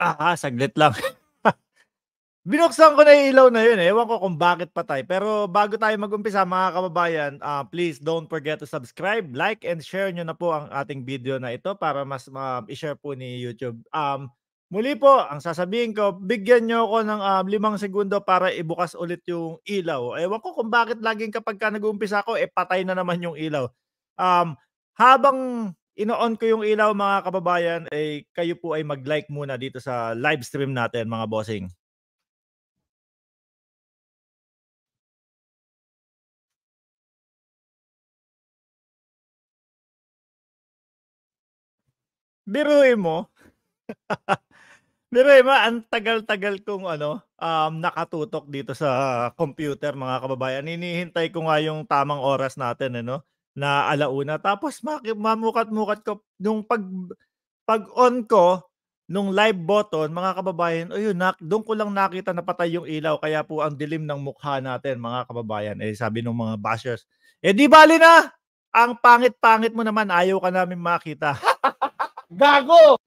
Ah, saglit lang. Binuksan ko na yung ilaw na yun eh. Ewan ko kung bakit patay. Pero bago tayo mag-umpisa mga kababayan, uh, please don't forget to subscribe, like, and share nyo na po ang ating video na ito para mas ma i-share po ni YouTube. Um, muli po, ang sasabihin ko, bigyan nyo ako ng um, limang segundo para ibukas ulit yung ilaw. Ewan ko kung bakit laging kapag ka nag-uumpisa ako, eh patay na naman yung ilaw. Um, habang ino-on ko yung ilaw mga kababayan ay eh, kayo po ay mag-like muna dito sa live stream natin mga bossing. Biruin mo. Biruin mo, ang tagal-tagal kong ano, um, nakatutok dito sa computer mga kababayan. Hinihintay ko nga yung tamang oras natin. Ano? Eh, na alauna. Tapos mamukat-mukat ko nung pag pag on ko nung live button, mga kababayan, ayun, oh, nak, doon ko lang nakita na patay yung ilaw kaya po ang dilim ng mukha natin, mga kababayan. Eh sabi ng mga bashers, eh di bali na. Ang pangit-pangit mo naman, ayaw ka namin makita. Gago!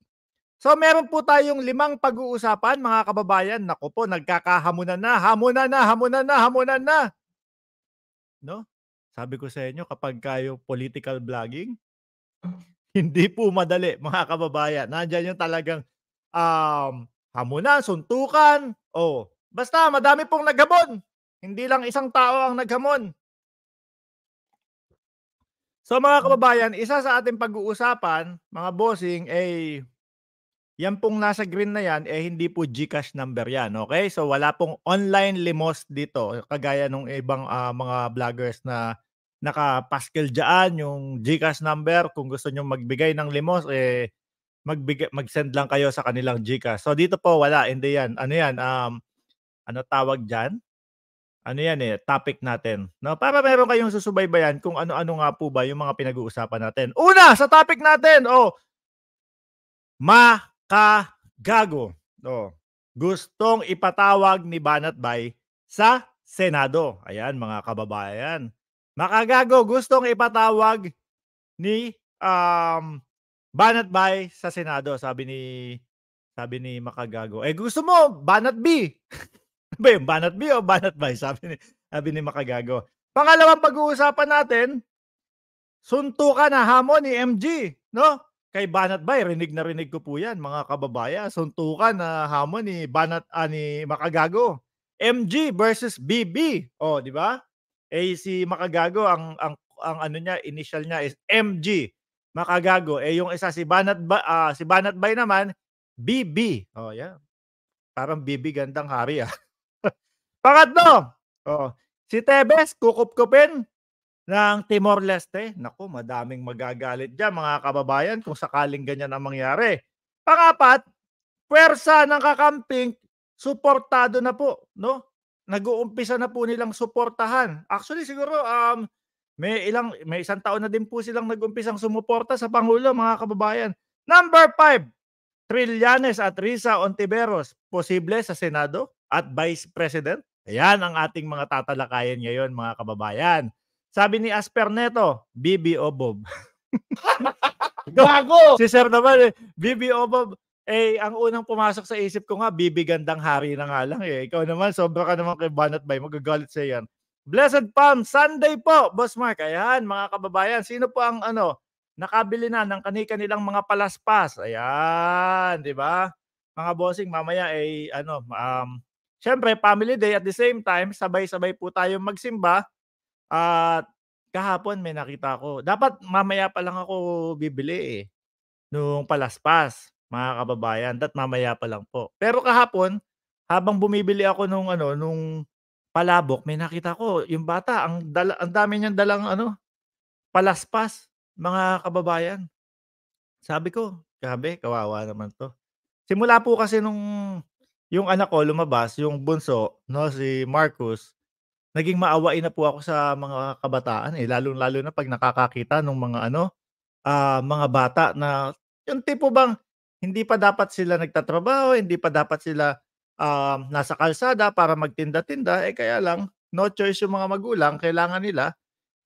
So meron po tayong limang pag-uusapan mga kababayan. Nako po, nagkakahamunan na, hamunan na, hamunan na, hamunan na. No? Sabi ko sa inyo, kapag kayo political vlogging, mm. hindi po madali, mga kababayan. Nandiyan yung talagang um, hamunan, suntukan, o oh, basta madami pong naghamon. Hindi lang isang tao ang naghamon. So mga mm. kababayan, isa sa ating pag-uusapan, mga bossing, ay eh, yan pong nasa green na yan, eh hindi po GCash number yan. Okay? So wala pong online limos dito. Kagaya nung ibang uh, mga vloggers na nakapaskil pascal dyan, yung GCash number. Kung gusto nyo magbigay ng limos, eh magbigay, mag-send lang kayo sa kanilang GCash. So dito po wala, hindi yan. Ano yan? Um, ano tawag dyan? Ano yan eh, topic natin. No, para meron kayong susubaybayan kung ano-ano nga po ba yung mga pinag-uusapan natin. Una, sa topic natin, oh, ma Kagago. No. Oh, gustong ipatawag ni Banat Bay sa Senado. Ayan mga kababayan. Makagago gustong ipatawag ni um, Banat Bay sa Senado. Sabi ni sabi ni Makagago. Eh gusto mo Banat B. Ano ba yung Banat B o Banat Bay? Sabi ni sabi ni Makagago. Pangalawang pag-uusapan natin, suntukan na hamon ni MG, no? kay Banat Bay, eh, rinig na rinig ko po yan, mga kababayan. Suntukan na uh, hamon ni Banat, uh, ni Makagago. MG versus BB. O, oh, di ba? Eh, si Makagago, ang, ang, ang ano niya, initial niya is MG. Makagago. Eh, yung isa si Banat, ba, uh, si Banat Bay naman, BB. O, oh, yeah. Parang BB gandang hari, ah. Pangatlo, oh, si Tebes, kukup-kupin ng Timor-Leste. Naku, madaming magagalit dyan mga kababayan kung sakaling ganyan ang mangyari. Pangapat, pwersa ng kakamping suportado na po, no? Nag-uumpisa na po nilang suportahan. Actually siguro um may ilang may isang taon na din po silang nag-umpisang sumuporta sa pangulo mga kababayan. Number 5, Trillanes at Risa Ontiveros posible sa Senado at Vice President. Ayan ang ating mga tatalakayan ngayon mga kababayan. Sabi ni Asper Neto, Bibi o Bob. Bago! si Sir naman, eh, Bibi o Bob. Eh, ang unang pumasok sa isip ko nga, bibigandang hari na nga lang eh. Ikaw naman, sobra ka naman kay Banat Bay. Magagalit sa yan. Blessed Palm, Sunday po, Boss Mark. Ayan, mga kababayan, sino po ang ano, nakabili na ng kani-kanilang mga palaspas? Ayan, di ba? Mga bossing, mamaya ay eh, ano, um, syempre, family day at the same time, sabay-sabay po tayo magsimba at kahapon may nakita ako. Dapat mamaya pa lang ako bibili eh. Nung palaspas, mga kababayan. Dapat mamaya pa lang po. Pero kahapon, habang bumibili ako nung ano, nung palabok, may nakita ko yung bata, ang, dala, ang dami niyang dalang ano, palaspas, mga kababayan. Sabi ko, grabe, kawawa naman to. Simula po kasi nung yung anak ko lumabas, yung bunso, no, si Marcus, Naging maawain na po ako sa mga kabataan, eh, lalong-lalo na 'pag nakakakita nung mga ano, ah, mga bata na yung tipo bang hindi pa dapat sila nagtatrabaho, hindi pa dapat sila, um, nasa kalsada para magtinda-tinda, eh, kaya lang no choice yung mga magulang kailangan nila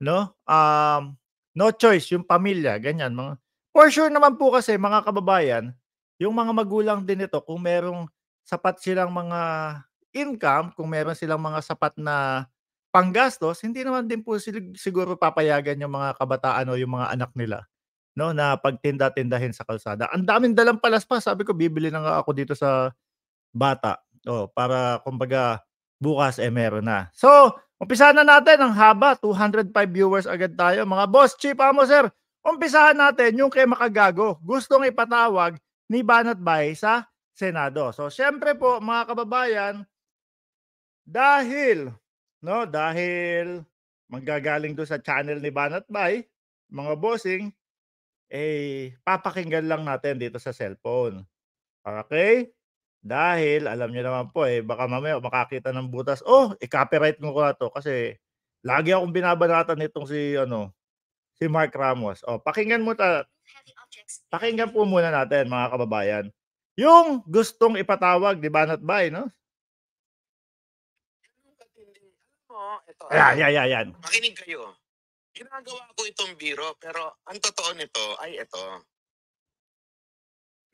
'no, um, no choice yung pamilya ganyan mga for sure naman po kasi mga kababayan, yung mga magulang din ito kung merong sapat silang mga income, kung meron silang mga sapat na panggastos, hindi naman din po siguro papayagan yung mga kabataan o yung mga anak nila no na pagtinda-tindahin sa kalsada. Ang daming dalang palaspas, sabi ko bibili na nga ako dito sa bata. Oh, para kumbaga bukas eh meron na. So, umpisa na natin ang haba, 205 viewers agad tayo. Mga boss, Chief Amo sir, umpisahan natin yung kay Makagago. Gustong ipatawag ni Banat Bay sa Senado. So, syempre po mga kababayan, dahil No, dahil manggagaling doon sa channel ni Banat Bay, mga bossing, eh, papakinggan lang natin dito sa cellphone. Okay? Dahil, alam niyo naman po, eh, baka mamaya makakita ng butas, oh, i-copyright ko na to kasi lagi akong binabanatan nitong si, ano, si Mark Ramos. Oh, pakinggan mo ta, pakinggan po muna natin, mga kababayan. Yung gustong ipatawag, di Banat Bay no? Ito, Ayan, ayan, ayan. ayan. Makinig kayo. Ginagawa ko itong biro, pero ang totoo nito ay ito.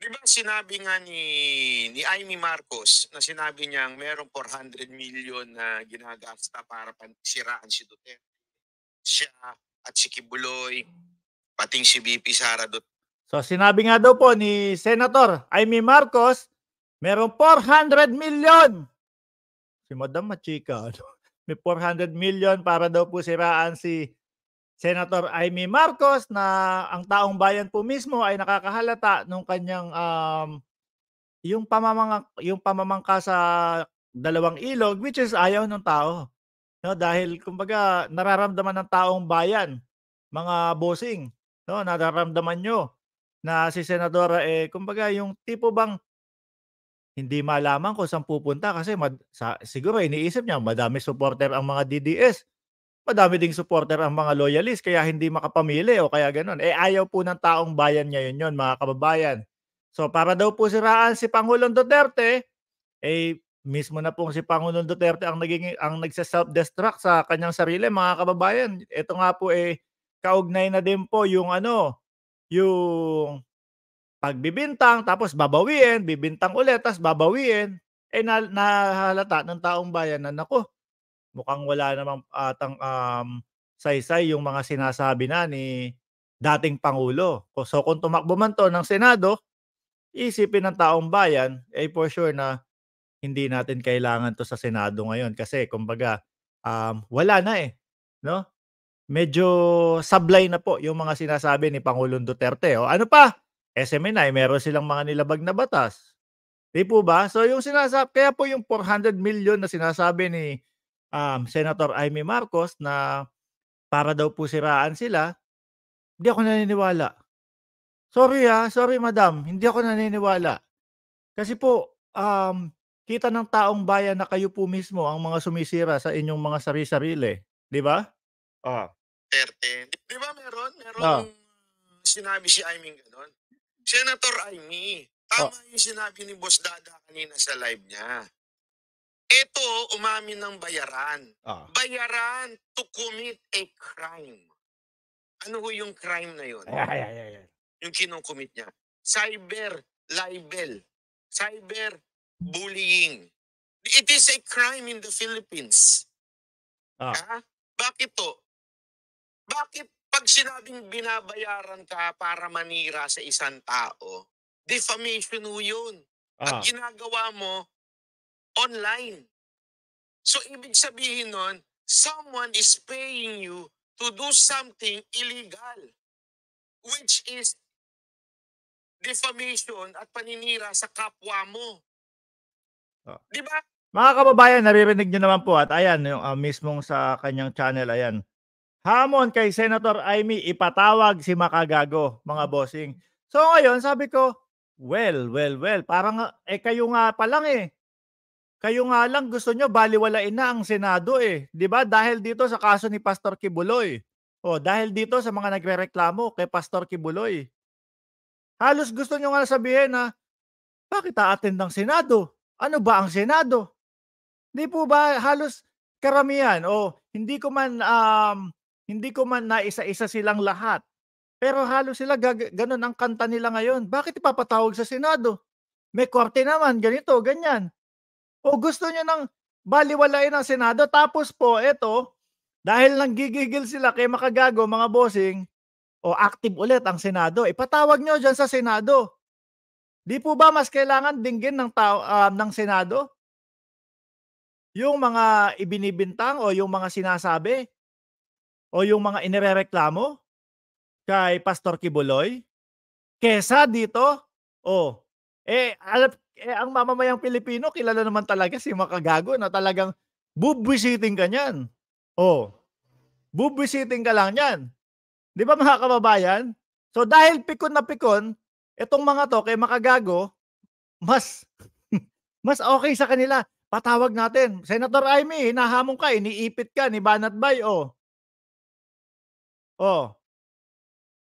Di ba sinabi nga ni, ni Amy Marcos na sinabi niyang merong 400 million na ginagasta para pansiraan si Duterte. Siya at si Kibuloy, pating si VP Sara Duterte. So sinabi nga daw po ni Senator Amy Marcos, merong 400 million. Si Madam Machika. Ano? may 400 million para daw po siraan si Senator Amy Marcos na ang taong bayan po mismo ay nakakahalata nung kanyang um, yung pamamang yung pamamangka sa dalawang ilog which is ayaw ng tao. No dahil kumbaga nararamdaman ng taong bayan mga bossing no nararamdaman nyo na si senadora eh kumbaga yung tipo bang hindi malaman kung saan pupunta kasi mad, sa, siguro iniisip niya madami supporter ang mga DDS. Madami ding supporter ang mga loyalist kaya hindi makapamili o kaya ganun. Eh ayaw po ng taong bayan ngayon yon mga kababayan. So para daw po siraan si Pangulong Duterte, eh mismo na pong si Pangulong Duterte ang naging ang nagsa self destruct sa kanyang sarili mga kababayan. Ito nga po eh kaugnay na din po yung ano, yung pagbibintang, tapos babawiin, bibintang ulit, tapos babawiin, eh na, nahalata ng taong bayan na nako, mukhang wala namang atang um, saysay yung mga sinasabi na ni dating Pangulo. So kung tumakbo man to ng Senado, isipin ng taong bayan, eh for sure na hindi natin kailangan to sa Senado ngayon kasi kumbaga um, wala na eh. No? Medyo sablay na po yung mga sinasabi ni Pangulong Duterte. O, oh. ano pa? SMNI, eh, meron silang mga nilabag na batas. Di po ba? So yung sinasabi, kaya po yung 400 million na sinasabi ni um, Senator Amy Marcos na para daw po siraan sila, hindi ako naniniwala. Sorry ha, sorry madam, hindi ako naniniwala. Kasi po, um, kita ng taong bayan na kayo po mismo ang mga sumisira sa inyong mga sari-sarili. Di ba? Ah. Duterte. Di ba meron? Meron ah. sinabi si Aiming ganun? Senator Aimee, tama oh. yung sinabi ni Boss Dada kanina sa live niya. Ito, umamin ng bayaran. Oh. Bayaran to commit a crime. Ano ho yung crime na yun? Ay, ay, ay, ay. Yung kinukumit niya. Cyber libel. Cyber bullying. It is a crime in the Philippines. Ah. Ha? Ah, bakit to? Bakit pag sinabing binabayaran ka para manira sa isang tao, defamation ho yun. Ah. At ginagawa mo online. So ibig sabihin nun, someone is paying you to do something illegal, which is defamation at paninira sa kapwa mo. Oh. Di ba? Mga kababayan, naririnig nyo naman po at ayan, yung uh, mismong sa kanyang channel, ayan, Hamon kay Senator Amy ipatawag si Makagago, mga bossing. So ngayon, sabi ko, well, well, well, parang eh kayo nga pa lang eh. Kayo nga lang gusto nyo baliwalain na ang Senado eh. 'Di ba? Dahil dito sa kaso ni Pastor Kibuloy. O oh, dahil dito sa mga nagrereklamo kay Pastor Kibuloy. Halos gusto nyo nga sabihin na bakit a ng Senado? Ano ba ang Senado? Hindi po ba halos karamihan o oh, hindi ko man um, hindi ko man naisa-isa silang lahat. Pero halos sila gag- ganun ang kanta nila ngayon. Bakit ipapatawag sa Senado? May korte naman, ganito, ganyan. O gusto nyo nang baliwalain ang Senado. Tapos po, eto, dahil gigigil sila kay makagago, mga bossing, o active ulit ang Senado, ipatawag nyo dyan sa Senado. Di po ba mas kailangan dinggin ng, tao, uh, ng Senado? Yung mga ibinibintang o yung mga sinasabi o yung mga inirereklamo kay Pastor Kibuloy kesa dito oh eh alam eh, ang mamamayang Pilipino kilala naman talaga si Makagago na talagang bubwisiting ka niyan oh bubwisiting ka lang niyan di ba mga kababayan so dahil pikon na pikon itong mga to kay Makagago mas mas okay sa kanila patawag natin. Senator Amy, hinahamon ka, iniipit ka ni Banat Bay, oh. Oh,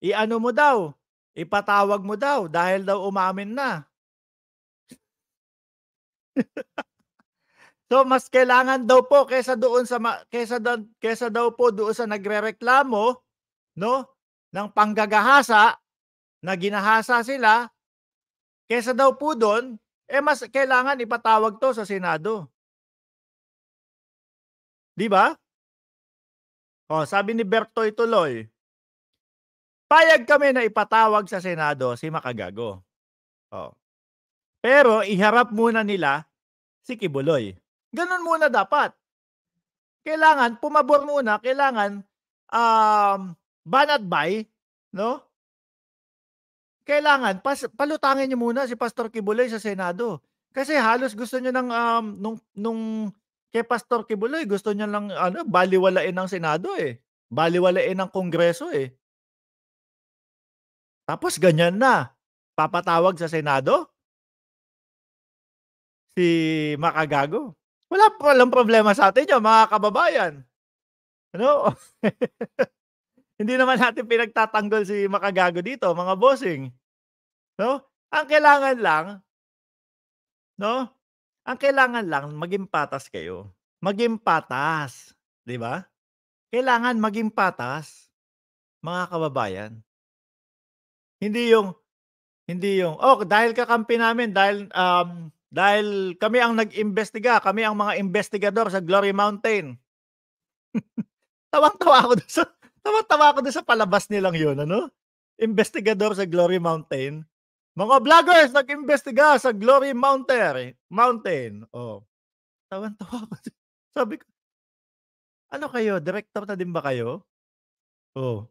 Iano mo daw, ipatawag mo daw dahil daw umamin na. so mas kailangan daw po kaysa doon sa kaysa daw, kaysa daw po doon sa nagrereklamo no ng panggagahasa na ginahasa sila kaysa daw po doon eh mas kailangan ipatawag to sa Senado. 'Di ba? Oh, sabi ni Bertoy Tuloy, payag kami na ipatawag sa Senado si Makagago. Oh. Pero iharap muna nila si Kibuloy. Ganun muna dapat. Kailangan pumabor muna, kailangan um ban at no? Kailangan pas, palutangin niyo muna si Pastor Kibuloy sa Senado. Kasi halos gusto niyo ng um, nung nung kay Pastor Kibuloy, gusto niya lang ano, baliwalain ng Senado eh. Baliwalain ng Kongreso eh. Tapos ganyan na. Papatawag sa Senado? Si Makagago. Wala pa lang problema sa atin yan, mga kababayan. Ano? Hindi naman natin pinagtatanggol si Makagago dito, mga bossing. No? Ang kailangan lang, no? Ang kailangan lang, maging patas kayo. Maging patas. Di ba? Kailangan maging patas, mga kababayan. Hindi yung, hindi yung, oh, dahil kakampi namin, dahil, um, dahil kami ang nag-imbestiga, kami ang mga investigador sa Glory Mountain. Tawang-tawa ako doon sa, tawang-tawa ako doon sa palabas nilang 'yon, ano? Investigador sa Glory Mountain. Mga vloggers nag-imbestiga sa Glory Mountain. Mountain. Oh. Tawan-tawa ko. Sabi ko, ano kayo? Director na din ba kayo? Oh.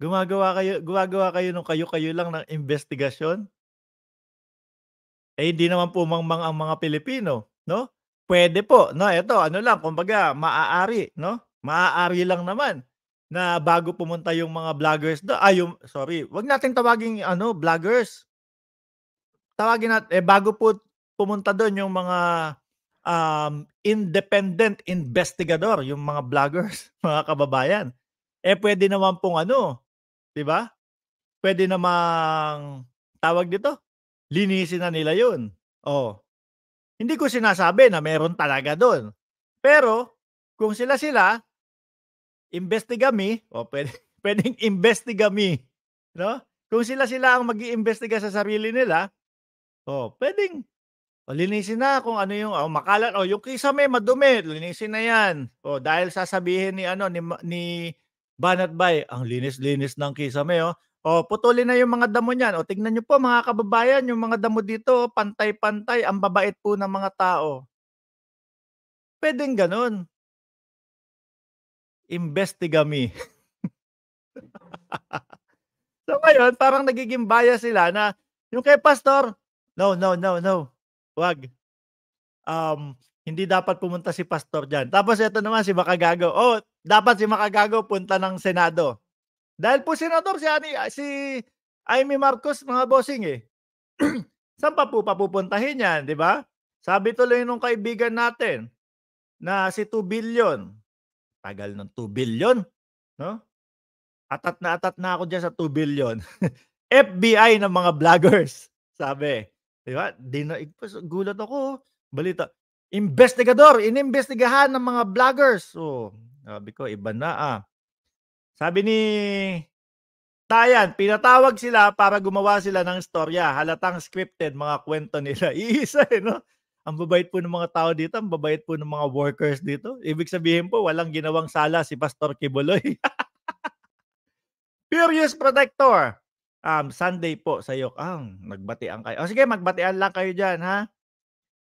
Gumagawa kayo, gumagawa kayo nung kayo-kayo lang ng investigasyon? Eh, hindi naman po mangmang ang mga Pilipino, no? Pwede po, no? Ito, ano lang, kumbaga, maaari, no? Maaari lang naman na bago pumunta yung mga vloggers do ah, yung, sorry, wag nating tawagin ano, vloggers. Tawagin nat eh, bago po pumunta doon yung mga um, independent investigator yung mga vloggers, mga kababayan. Eh pwede naman pong ano, 'di ba? Pwede namang tawag dito. Linisin na nila 'yun. Oh. Hindi ko sinasabi na meron talaga doon. Pero kung sila sila me, o oh, pwede, pwedeng me, no? Kung sila-sila ang mag-iimbestiga sa sarili nila, oh, pwedeng o, oh, linisin na kung ano yung oh, makalat o oh, yung kisame madumi, linisin na 'yan. O oh, dahil sasabihin ni ano ni ni Banat Bay, ang linis-linis ng kisame oh. O putulin na yung mga damo niyan. O tingnan niyo po mga kababayan, yung mga damo dito pantay-pantay, ang babait po ng mga tao. Pwedeng ganun investigami. so ngayon, parang nagiging bias sila na yung kay pastor, no, no, no, no. Wag. Um, hindi dapat pumunta si pastor diyan. Tapos ito naman si Makagago. Oh, dapat si Makagago punta ng Senado. Dahil po senador si Ani, ah, si Amy Marcos mga bossing eh. Saan pa po papupuntahin yan, di ba? Sabi tuloy nung kaibigan natin na si 2 billion tagal ng 2 billion. No? Atat na atat na ako diyan sa 2 billion. FBI ng mga vloggers, sabi. Di ba? Di na, gulat ako. Balita. Investigador, inimbestigahan ng mga vloggers. So, oh, sabi ko, iba na ah. Sabi ni Tayan, pinatawag sila para gumawa sila ng storya. Halatang scripted mga kwento nila. Iisa eh, no? ang babait po ng mga tao dito, ang babait po ng mga workers dito. Ibig sabihin po, walang ginawang sala si Pastor Kibuloy. Furious Protector. Um, Sunday po sa Yok. Ah, nagbatian kayo. O sige, magbatian lang kayo dyan, ha?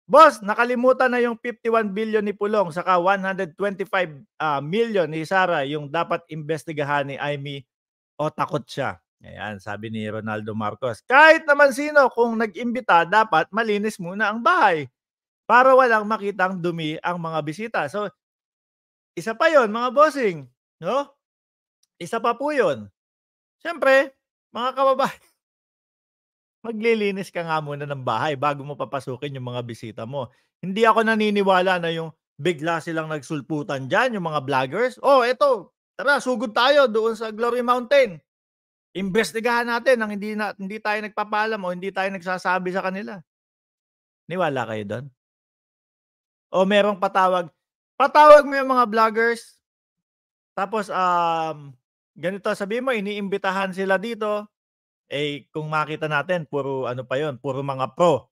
Boss, nakalimutan na yung 51 billion ni Pulong saka 125 uh, ah, million ni Sara yung dapat investigahan ni Amy o takot siya. Ayan, sabi ni Ronaldo Marcos. Kahit naman sino, kung nag-imbita, dapat malinis muna ang bahay para walang makitang dumi ang mga bisita. So, isa pa yon mga bossing. No? Isa pa po yun. Siyempre, mga kababayan, maglilinis ka nga muna ng bahay bago mo papasukin yung mga bisita mo. Hindi ako naniniwala na yung bigla silang nagsulputan dyan, yung mga vloggers. Oh, eto, tara, sugod tayo doon sa Glory Mountain. Imbestigahan natin nang hindi, na, hindi tayo nagpapalam o hindi tayo nagsasabi sa kanila. Niwala kayo doon? o merong patawag. Patawag mo yung mga vloggers. Tapos, um, ganito, sabi mo, iniimbitahan sila dito. Eh, kung makita natin, puro ano pa yon puro mga pro.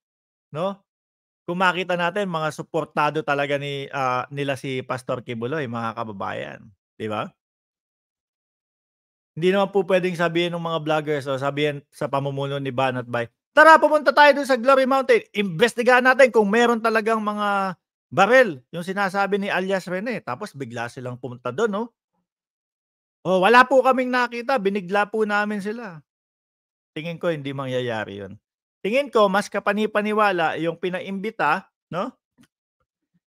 No? Kung makita natin, mga suportado talaga ni, uh, nila si Pastor Kibuloy, mga kababayan. Di ba? Hindi naman po pwedeng sabihin ng mga vloggers o sabihin sa pamumuno ni Banat Bay, tara pumunta tayo dun sa Glory Mountain, investigahan natin kung meron talagang mga barel, yung sinasabi ni alias Rene. Tapos bigla silang pumunta doon, no? Oh, wala po kaming nakita, binigla po namin sila. Tingin ko hindi mangyayari 'yon. Tingin ko mas kapanipaniwala yung pinaimbita, no?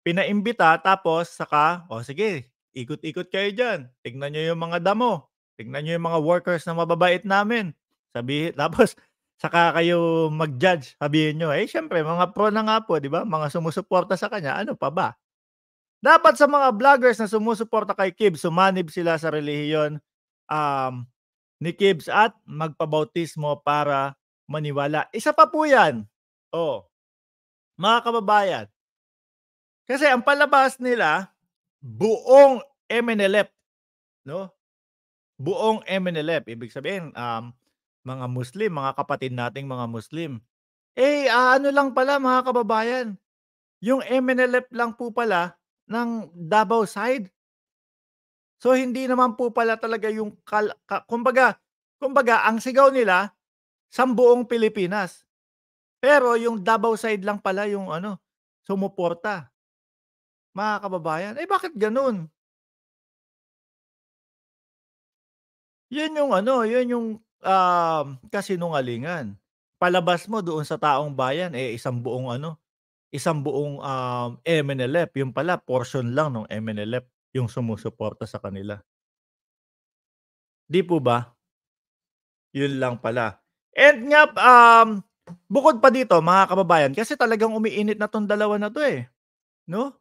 Pinaimbita tapos saka, oh sige, ikot-ikot kayo diyan. Tingnan niyo yung mga damo. Tingnan niyo yung mga workers na mababait namin. Sabi tapos saka kayo mag-judge. Sabihin nyo, eh syempre, mga pro na nga po, di ba? Mga sumusuporta sa kanya, ano pa ba? Dapat sa mga vloggers na sumusuporta kay Kibs, sumanib sila sa relihiyon um, ni Kibs at magpabautismo para maniwala. Isa pa po yan. Oh, mga kababayan. Kasi ang palabas nila, buong MNLF. No? Buong MNLF. Ibig sabihin, um, mga Muslim, mga kapatid nating mga Muslim. Eh, ano lang pala mga kababayan, yung MNLF lang po pala ng Davao side. So hindi naman po pala talaga yung kal- ka- kumbaga, kumbaga ang sigaw nila sa buong Pilipinas. Pero yung Davao side lang pala yung ano, sumuporta. Mga kababayan, eh bakit ganoon? Yun yung ano, yun yung um, kasinungalingan. Palabas mo doon sa taong bayan, eh isang buong ano, isang buong um, MNLF. Yung pala, portion lang ng MNLF yung sumusuporta sa kanila. Di po ba? Yun lang pala. And nga, um, bukod pa dito, mga kababayan, kasi talagang umiinit na tong dalawa na to eh. No?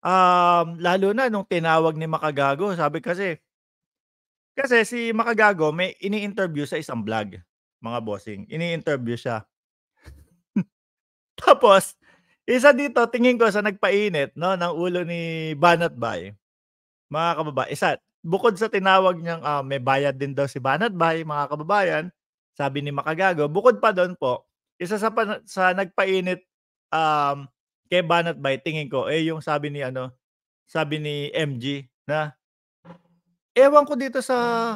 Um, lalo na nung tinawag ni Makagago, sabi kasi, kasi si Makagago may ini-interview sa isang vlog, mga bossing. Ini-interview siya. Tapos, isa dito, tingin ko sa nagpainit no, ng ulo ni Banat Bay, mga kababa, isa, bukod sa tinawag niyang uh, may bayad din daw si Banat Bay, mga kababayan, sabi ni Makagago, bukod pa doon po, isa sa, pan- sa nagpainit um, kay Banat Bay, tingin ko, eh yung sabi ni ano, sabi ni MG na Ewan ko dito sa ah.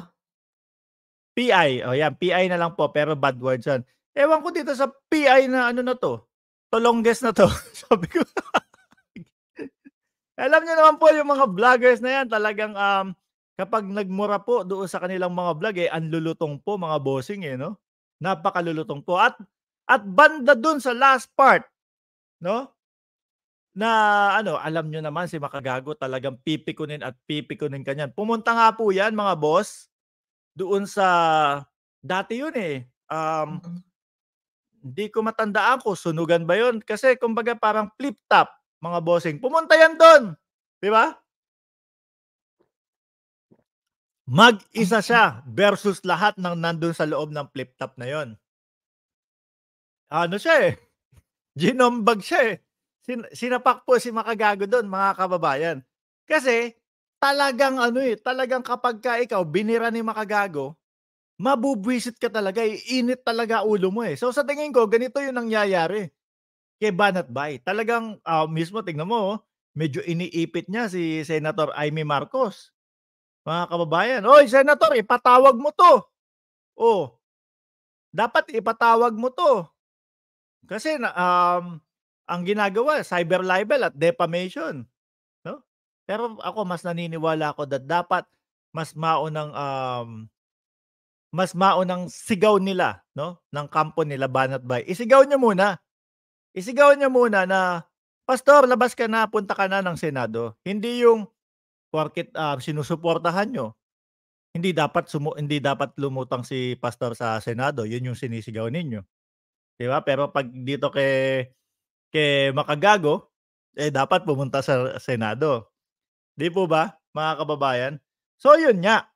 PI. O oh, yan, PI na lang po, pero bad words yan. Ewan ko dito sa PI na ano na to. Tolongges na to. Sabi ko. Alam niyo naman po yung mga vloggers na yan, talagang um, kapag nagmura po doon sa kanilang mga vlog, eh, anlulutong po mga bossing eh, no? Napakalulutong po. At, at banda doon sa last part, no? na ano, alam nyo naman si Makagago talagang pipikunin at pipikunin kanyan. Pumunta nga po yan mga boss doon sa dati yun eh. Um, hindi ko matandaan ko sunugan ba yun kasi kumbaga parang flip top mga bossing. Pumunta yan doon. Di ba? Mag-isa siya versus lahat ng nandun sa loob ng flip top na yon. Ano siya eh? Ginombag siya eh sin- sinapak po si Makagago doon, mga kababayan. Kasi talagang ano eh, talagang kapag ka ikaw binira ni Makagago, mabubwisit ka talaga, iinit eh, talaga ulo mo eh. So sa tingin ko, ganito yung nangyayari kay Banat Bay. Talagang uh, mismo, tingnan mo, oh, medyo iniipit niya si Senator Amy Marcos. Mga kababayan, Oy, Senator, ipatawag mo to. Oh, dapat ipatawag mo to. Kasi um, ang ginagawa, cyber libel at defamation. No? Pero ako mas naniniwala ako that dapat mas maunang um, mas maunang sigaw nila, no? ng kampo nila banat bay. Isigaw niya muna. Isigaw niya muna na Pastor, labas ka na, punta ka na ng Senado. Hindi yung porket uh, ah, sinusuportahan nyo. Hindi dapat sumu hindi dapat lumutang si pastor sa Senado. Yun yung sinisigaw ninyo. 'Di ba? Pero pag dito kay kay Makagago, eh dapat pumunta sa Senado. Di po ba, mga kababayan? So yun nga,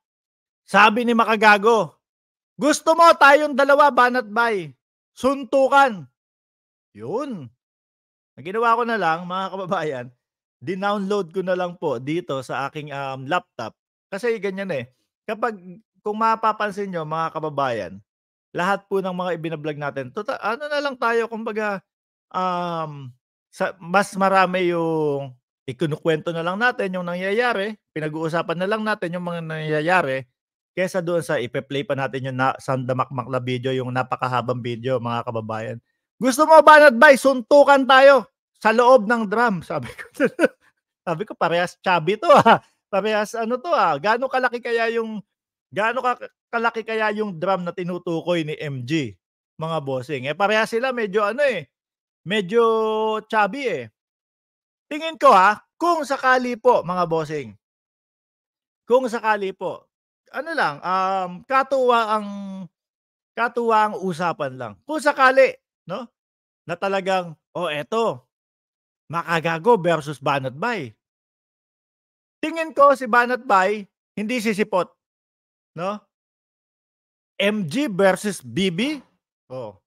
sabi ni Makagago, gusto mo tayong dalawa banat bay, suntukan. Yun. Ang ginawa ko na lang, mga kababayan, dinownload ko na lang po dito sa aking um, laptop. Kasi ganyan eh, kapag kung mapapansin nyo mga kababayan, lahat po ng mga ibinablog natin, tota, ano na lang tayo, kumbaga, um, sa, mas marami yung ikunukwento na lang natin yung nangyayari, pinag-uusapan na lang natin yung mga nangyayari kesa doon sa ipe-play pa natin yung na, sandamakmak na video, yung napakahabang video, mga kababayan. Gusto mo ba ng advice? Suntukan tayo sa loob ng drum. Sabi ko, sabi ko parehas chubby to ah. Parehas ano to ah. Gaano kalaki kaya yung gaano ka, kalaki kaya yung drum na tinutukoy ni MG? Mga bossing. Eh parehas sila medyo ano eh medyo chubby eh. Tingin ko ha, kung sakali po mga bossing, kung sakali po, ano lang, um, katuwa ang katuwa ang usapan lang. Kung sakali, no? Na talagang, oh eto, makagago versus Banat Bay. Tingin ko si Banat Bay, hindi sisipot. No? MG versus BB, oh,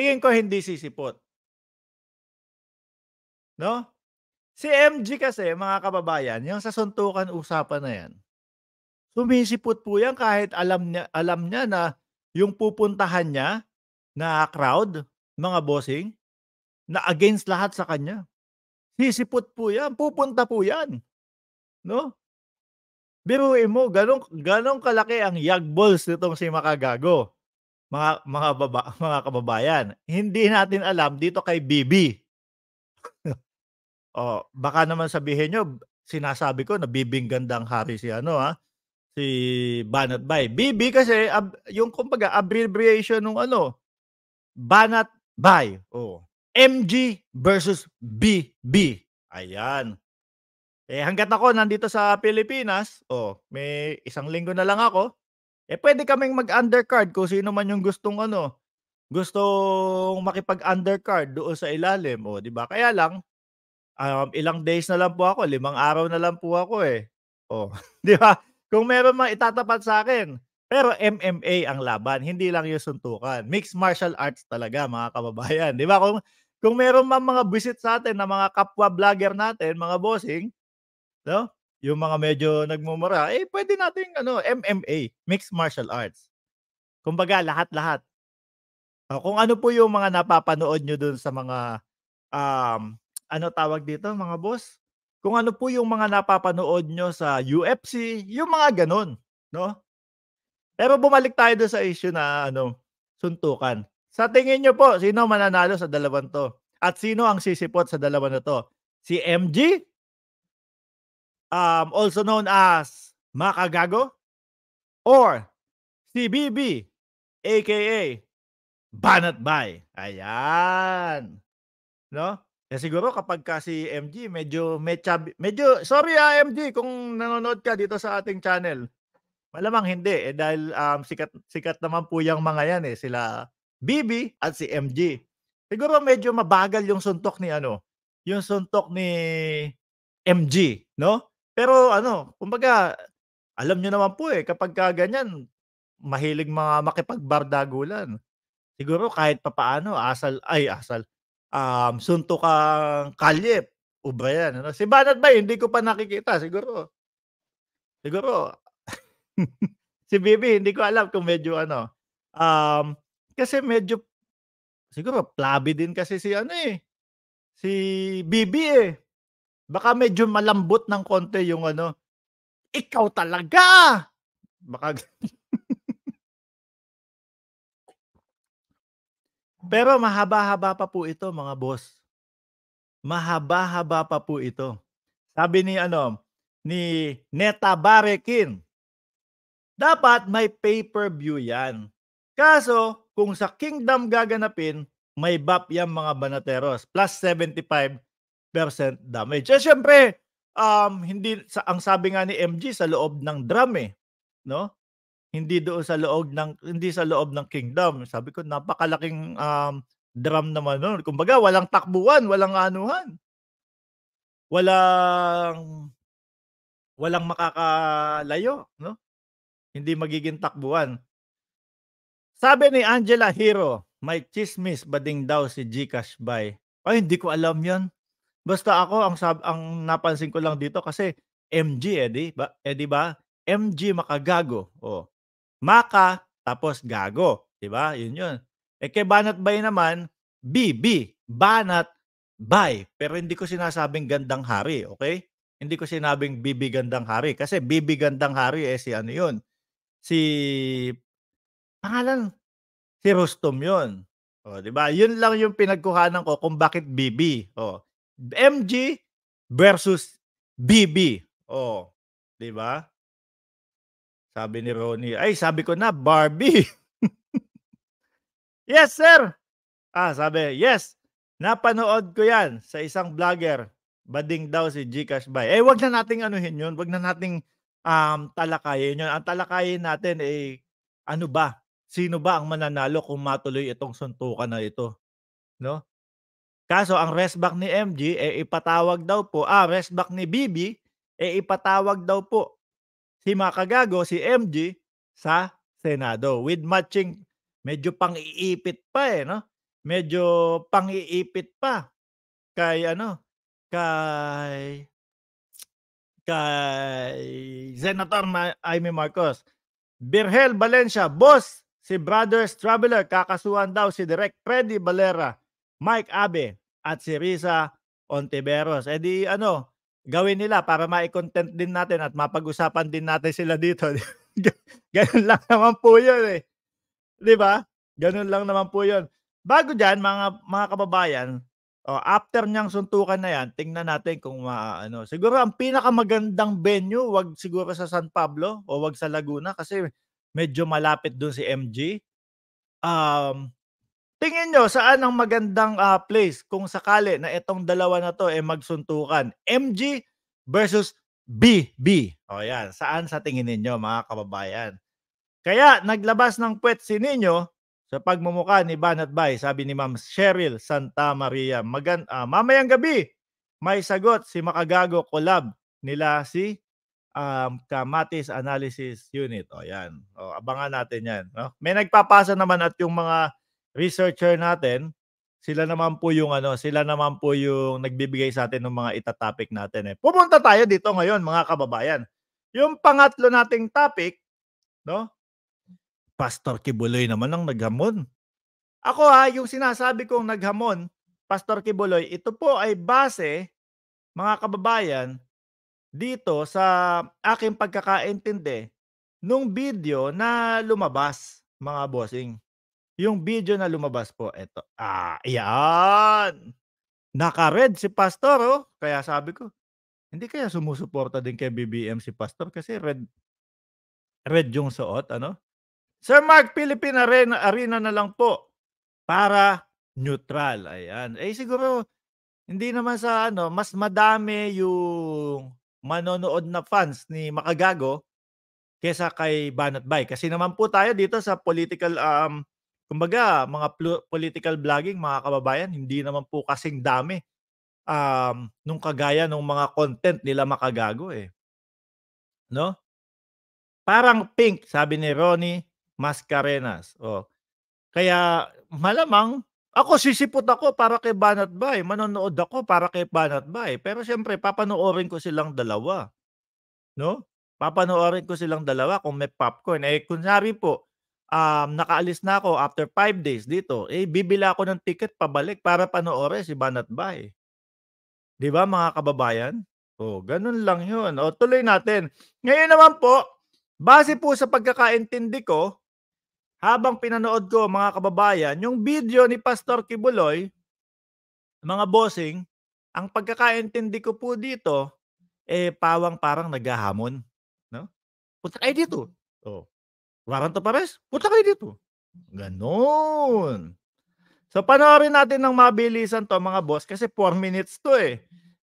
Tingin ko hindi sisipot. No? Si MG kasi, mga kababayan, yung sa suntukan usapan na yan, sumisipot po yan kahit alam niya, alam niya na yung pupuntahan niya na crowd, mga bossing, na against lahat sa kanya. Sisipot po yan. Pupunta po yan. No? Biruin mo, ganong, ganong kalaki ang yag balls nitong si Makagago mga mga baba, mga kababayan, hindi natin alam dito kay BB. o oh, baka naman sabihin nyo, sinasabi ko na BB gandang hari si ano ha, ah, si Banat Bay. BB kasi ab, yung kumbaga abbreviation ng ano, Banat Bay. Oh. MG versus BB. Ayan. Eh hangga't ako nandito sa Pilipinas, oh, may isang linggo na lang ako, eh pwede kaming mag-undercard kung sino man yung gustong ano, gustong makipag-undercard doon sa ilalim, o oh, 'di ba? Kaya lang um, ilang days na lang po ako, limang araw na lang po ako eh. Oh, 'di ba? Kung meron mang itatapat sa akin. Pero MMA ang laban, hindi lang yung suntukan. Mixed martial arts talaga, mga kababayan. 'Di ba? Kung kung meron man mga visit sa atin na mga kapwa vlogger natin, mga bossing, no? yung mga medyo nagmumura, eh pwede nating ano, MMA, mixed martial arts. Kumbaga lahat-lahat. Uh, kung ano po yung mga napapanood nyo dun sa mga um, ano tawag dito mga boss? Kung ano po yung mga napapanood nyo sa UFC, yung mga ganun, no? Pero bumalik tayo doon sa issue na ano, suntukan. Sa tingin nyo po, sino mananalo sa dalawang to? At sino ang sisipot sa dalawang na to? Si MG um, also known as Makagago or si BB aka Banat Bay. Ayan. No? Kaya eh, siguro kapag ka si MG medyo mechab medyo sorry ah MG kung nanonood ka dito sa ating channel. Malamang hindi eh dahil um, sikat sikat naman po yung mga yan eh sila BB at si MG. Siguro medyo mabagal yung suntok ni ano, yung suntok ni MG, no? Pero ano, kumbaga, alam nyo naman po eh, kapag ka ganyan, mahilig mga makipagbardagulan. Siguro kahit papaano, asal, ay asal, um, sunto kang kalye, ubra yan. Ano? Si Banat ba, hindi ko pa nakikita, siguro. Siguro, si Bibi, hindi ko alam kung medyo ano. Um, kasi medyo, siguro, plabi din kasi si ano eh, si Bibi eh. Baka medyo malambot ng konti yung ano, ikaw talaga! Baka... Pero mahaba-haba pa po ito, mga boss. Mahaba-haba pa po ito. Sabi ni ano, ni Neta Barekin, dapat may pay-per-view yan. Kaso, kung sa Kingdom gaganapin, may BAP 'yang mga Banateros. Plus 75 damage. Eh syempre, um, hindi sa ang sabi nga ni MG sa loob ng drum eh, no? Hindi doon sa loob ng hindi sa loob ng kingdom. Sabi ko napakalaking um, drum naman noon. Kumbaga walang takbuhan, walang anuhan. Walang walang makakalayo, no? Hindi magiging takbuhan. Sabi ni Angela Hero, may chismis bading daw si Gcash by? Ay, hindi ko alam yan. Basta ako ang sab ang napansin ko lang dito kasi MG eh di ba? Eh di ba? MG makagago. Oh. Maka tapos gago, di ba? Yun yun. Eh kay banat bay naman BB, banat bay. Pero hindi ko sinasabing gandang hari, okay? Hindi ko sinabing BB gandang hari kasi BB gandang hari eh si ano yun? Si pangalan si Rostom yun. Oh, di ba? Yun lang yung pinagkuhanan ko kung bakit BB. Oh. MG versus BB. Oh, 'di ba? Sabi ni Ronnie, ay sabi ko na Barbie. yes, sir. Ah, sabi, yes. Napanood ko 'yan sa isang vlogger. Bading daw si Gcash Bay. Eh, wag na nating anuhin 'yun. Wag na nating um, talakayin 'yun. Ang talakayin natin eh ano ba? Sino ba ang mananalo kung matuloy itong suntukan na ito? No? Kaso ang restback ni MG, eh, ipatawag daw po, ah, restback ni BB, eh, ipatawag daw po si Makagago, si MG, sa Senado. With matching, medyo pang-iipit pa eh, no? Medyo pang-iipit pa kay ano, kay kay Senator Ma- Amy Marcos. Birhel Valencia, boss, si Brothers Traveler, kakasuhan daw si Direct Freddy Valera Mike Abe at si Risa Ontiveros. E di ano, gawin nila para ma-content din natin at mapag-usapan din natin sila dito. Ganun lang naman po yun eh. Di ba? Ganun lang naman po yun. Bago dyan, mga, mga kababayan, oh, after niyang suntukan na yan, tingnan natin kung ma, Siguro ang pinakamagandang venue, wag siguro sa San Pablo o wag sa Laguna kasi medyo malapit doon si MG. Um, Tingin nyo, saan ang magandang uh, place kung sakali na itong dalawa na to eh magsuntukan? MG versus BB. O yan, saan sa tingin ninyo mga kababayan? Kaya naglabas ng puwet si Ninyo sa pagmumuka ni Banat Bay, sabi ni Ma'am Cheryl Santa Maria. Magan, uh, mamayang gabi, may sagot si Makagago collab nila si um, Kamatis Analysis Unit. O yan, o, abangan natin yan. No? May nagpapasa naman at yung mga researcher natin, sila naman po yung ano, sila naman po yung nagbibigay sa atin ng mga itatopic natin eh. Pupunta tayo dito ngayon mga kababayan. Yung pangatlo nating topic, no? Pastor Kibuloy naman ang naghamon. Ako ha, yung sinasabi kong naghamon, Pastor Kibuloy, ito po ay base mga kababayan dito sa aking pagkakaintindi nung video na lumabas mga bossing. Yung video na lumabas po, ito. Ah, yan! Naka-red si Pastor, oh. Kaya sabi ko, hindi kaya sumusuporta din kay BBM si Pastor kasi red red yung suot, ano? Sir Mark, Philippine Arena, arena na lang po para neutral. Ayan. Eh siguro, hindi naman sa ano, mas madami yung manonood na fans ni Makagago kesa kay Banat Bay. Kasi naman po tayo dito sa political um, Kumbaga, mga pl- political vlogging, mga kababayan, hindi naman po kasing dami um, nung kagaya ng mga content nila makagago eh. No? Parang pink, sabi ni Ronnie Mascarenas. Oh. Kaya malamang ako sisipot ako para kay Banat Bay. Manonood ako para kay Banat Bay. Pero siyempre, papanoorin ko silang dalawa. No? Papanoorin ko silang dalawa kung may popcorn. Eh, kunwari po, um, nakaalis na ako after 5 days dito, eh bibila ako ng ticket pabalik para panoorin si Banat Bay. 'Di ba mga kababayan? O, oh, ganun lang 'yun. O, oh, tuloy natin. Ngayon naman po, base po sa pagkakaintindi ko, habang pinanood ko mga kababayan, yung video ni Pastor Kibuloy, mga bossing, ang pagkakaintindi ko po dito, eh pawang parang naghahamon. No? Punta kayo dito. Oh. Warranto Pares, punta kayo dito. Ganon. So panoorin natin ng mabilisan to mga boss kasi 4 minutes to eh.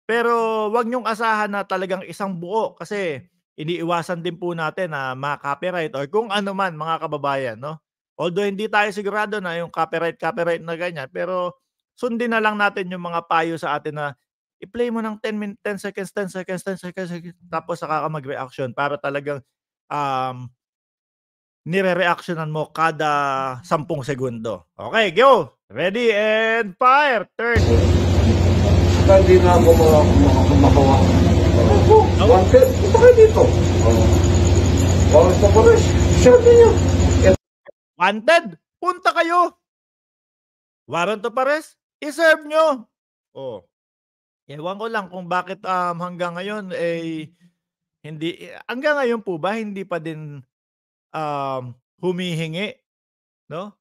Pero wag niyong asahan na talagang isang buo kasi iniiwasan din po natin na mga copyright or kung ano man mga kababayan. No? Although hindi tayo sigurado na yung copyright, copyright na ganyan. Pero sundin na lang natin yung mga payo sa atin na i-play mo ng 10, min- 10 seconds, 10 seconds, 10 seconds tapos saka ka mag-reaction para talagang um, nire-reactionan mo kada 10 segundo. Okay, go! Ready and fire! Turn! Hindi na ako makakumakuha. Wanted, ito kayo dito. Walas oh. oh, na po rin. Shot ninyo. Wanted, punta kayo. Warrant of arrest, iserve nyo. Oh. Ewan ko lang kung bakit um, hanggang ngayon, eh, hindi, hanggang ngayon po ba, hindi pa din um, humihingi, no?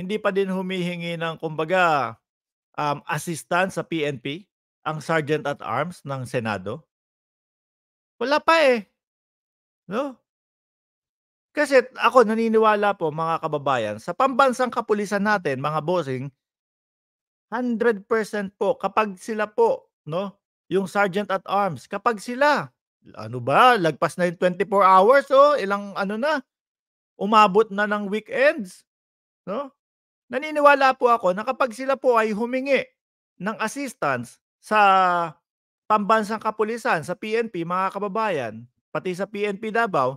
Hindi pa din humihingi ng kumbaga um, assistance sa PNP ang Sergeant at Arms ng Senado. Wala pa eh. No? Kasi ako naniniwala po mga kababayan, sa pambansang kapulisan natin, mga bossing, 100% po kapag sila po, no? Yung Sergeant at Arms, kapag sila ano ba, lagpas na yung 24 hours, oh, ilang ano na, umabot na ng weekends. No? Naniniwala po ako na kapag sila po ay humingi ng assistance sa pambansang kapulisan, sa PNP, mga kababayan, pati sa PNP Davao,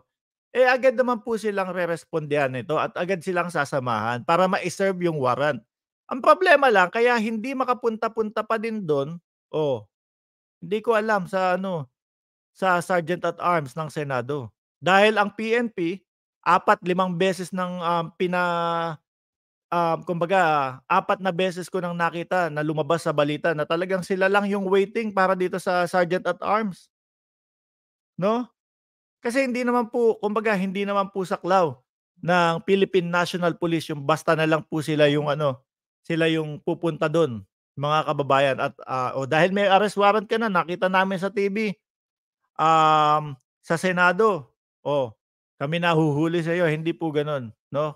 eh agad naman po silang re-respondehan nito at agad silang sasamahan para ma-serve yung warrant. Ang problema lang, kaya hindi makapunta-punta pa din doon, oh, hindi ko alam sa ano, sa Sergeant at Arms ng Senado. Dahil ang PNP, apat limang beses ng um, pina um, kumbaga apat na beses ko nang nakita na lumabas sa balita na talagang sila lang yung waiting para dito sa Sergeant at Arms. No? Kasi hindi naman po, kumbaga hindi naman po saklaw ng Philippine National Police yung basta na lang po sila yung ano, sila yung pupunta doon, mga kababayan at uh, oh, dahil may arrest warrant ka na nakita namin sa TV um sa Senado. Oh, kami nahuhuli sa iyo, hindi po ganoon, no?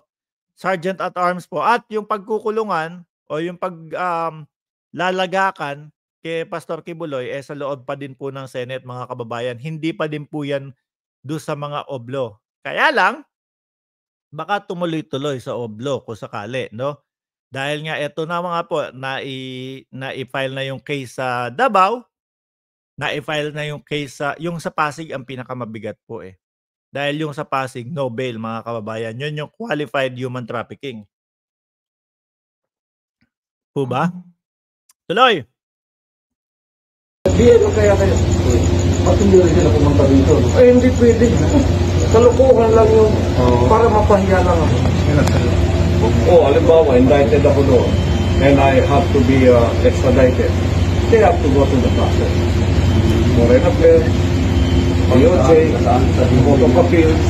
Sergeant at arms po. At yung pagkukulungan o yung pag um, lalagakan kay Pastor Kibuloy eh sa loob pa din po ng Senate mga kababayan. Hindi pa din po yan do sa mga oblo. Kaya lang baka tumuloy-tuloy sa oblo kung sakali, no? Dahil nga ito na mga po, na i, na i-file na yung case sa Davao, na i-file na yung case sa yung sa Pasig ang pinakamabigat po eh. Dahil yung sa passing, no bail mga kababayan. Yun yung qualified human trafficking. Po ba? Mm. Tuloy! Hindi, ko kaya kayo, ba't hindi rin sila pumunta dito? Ay, eh, hindi pwede. Kalukuhan lang yun. Oh. Para mapahiya lang ako. Oo, oh, alimbawa, indicted ako doon. And I have to be uh, extradited. They have to go to the process. Foreign affairs, DOJ, Court of Appeals,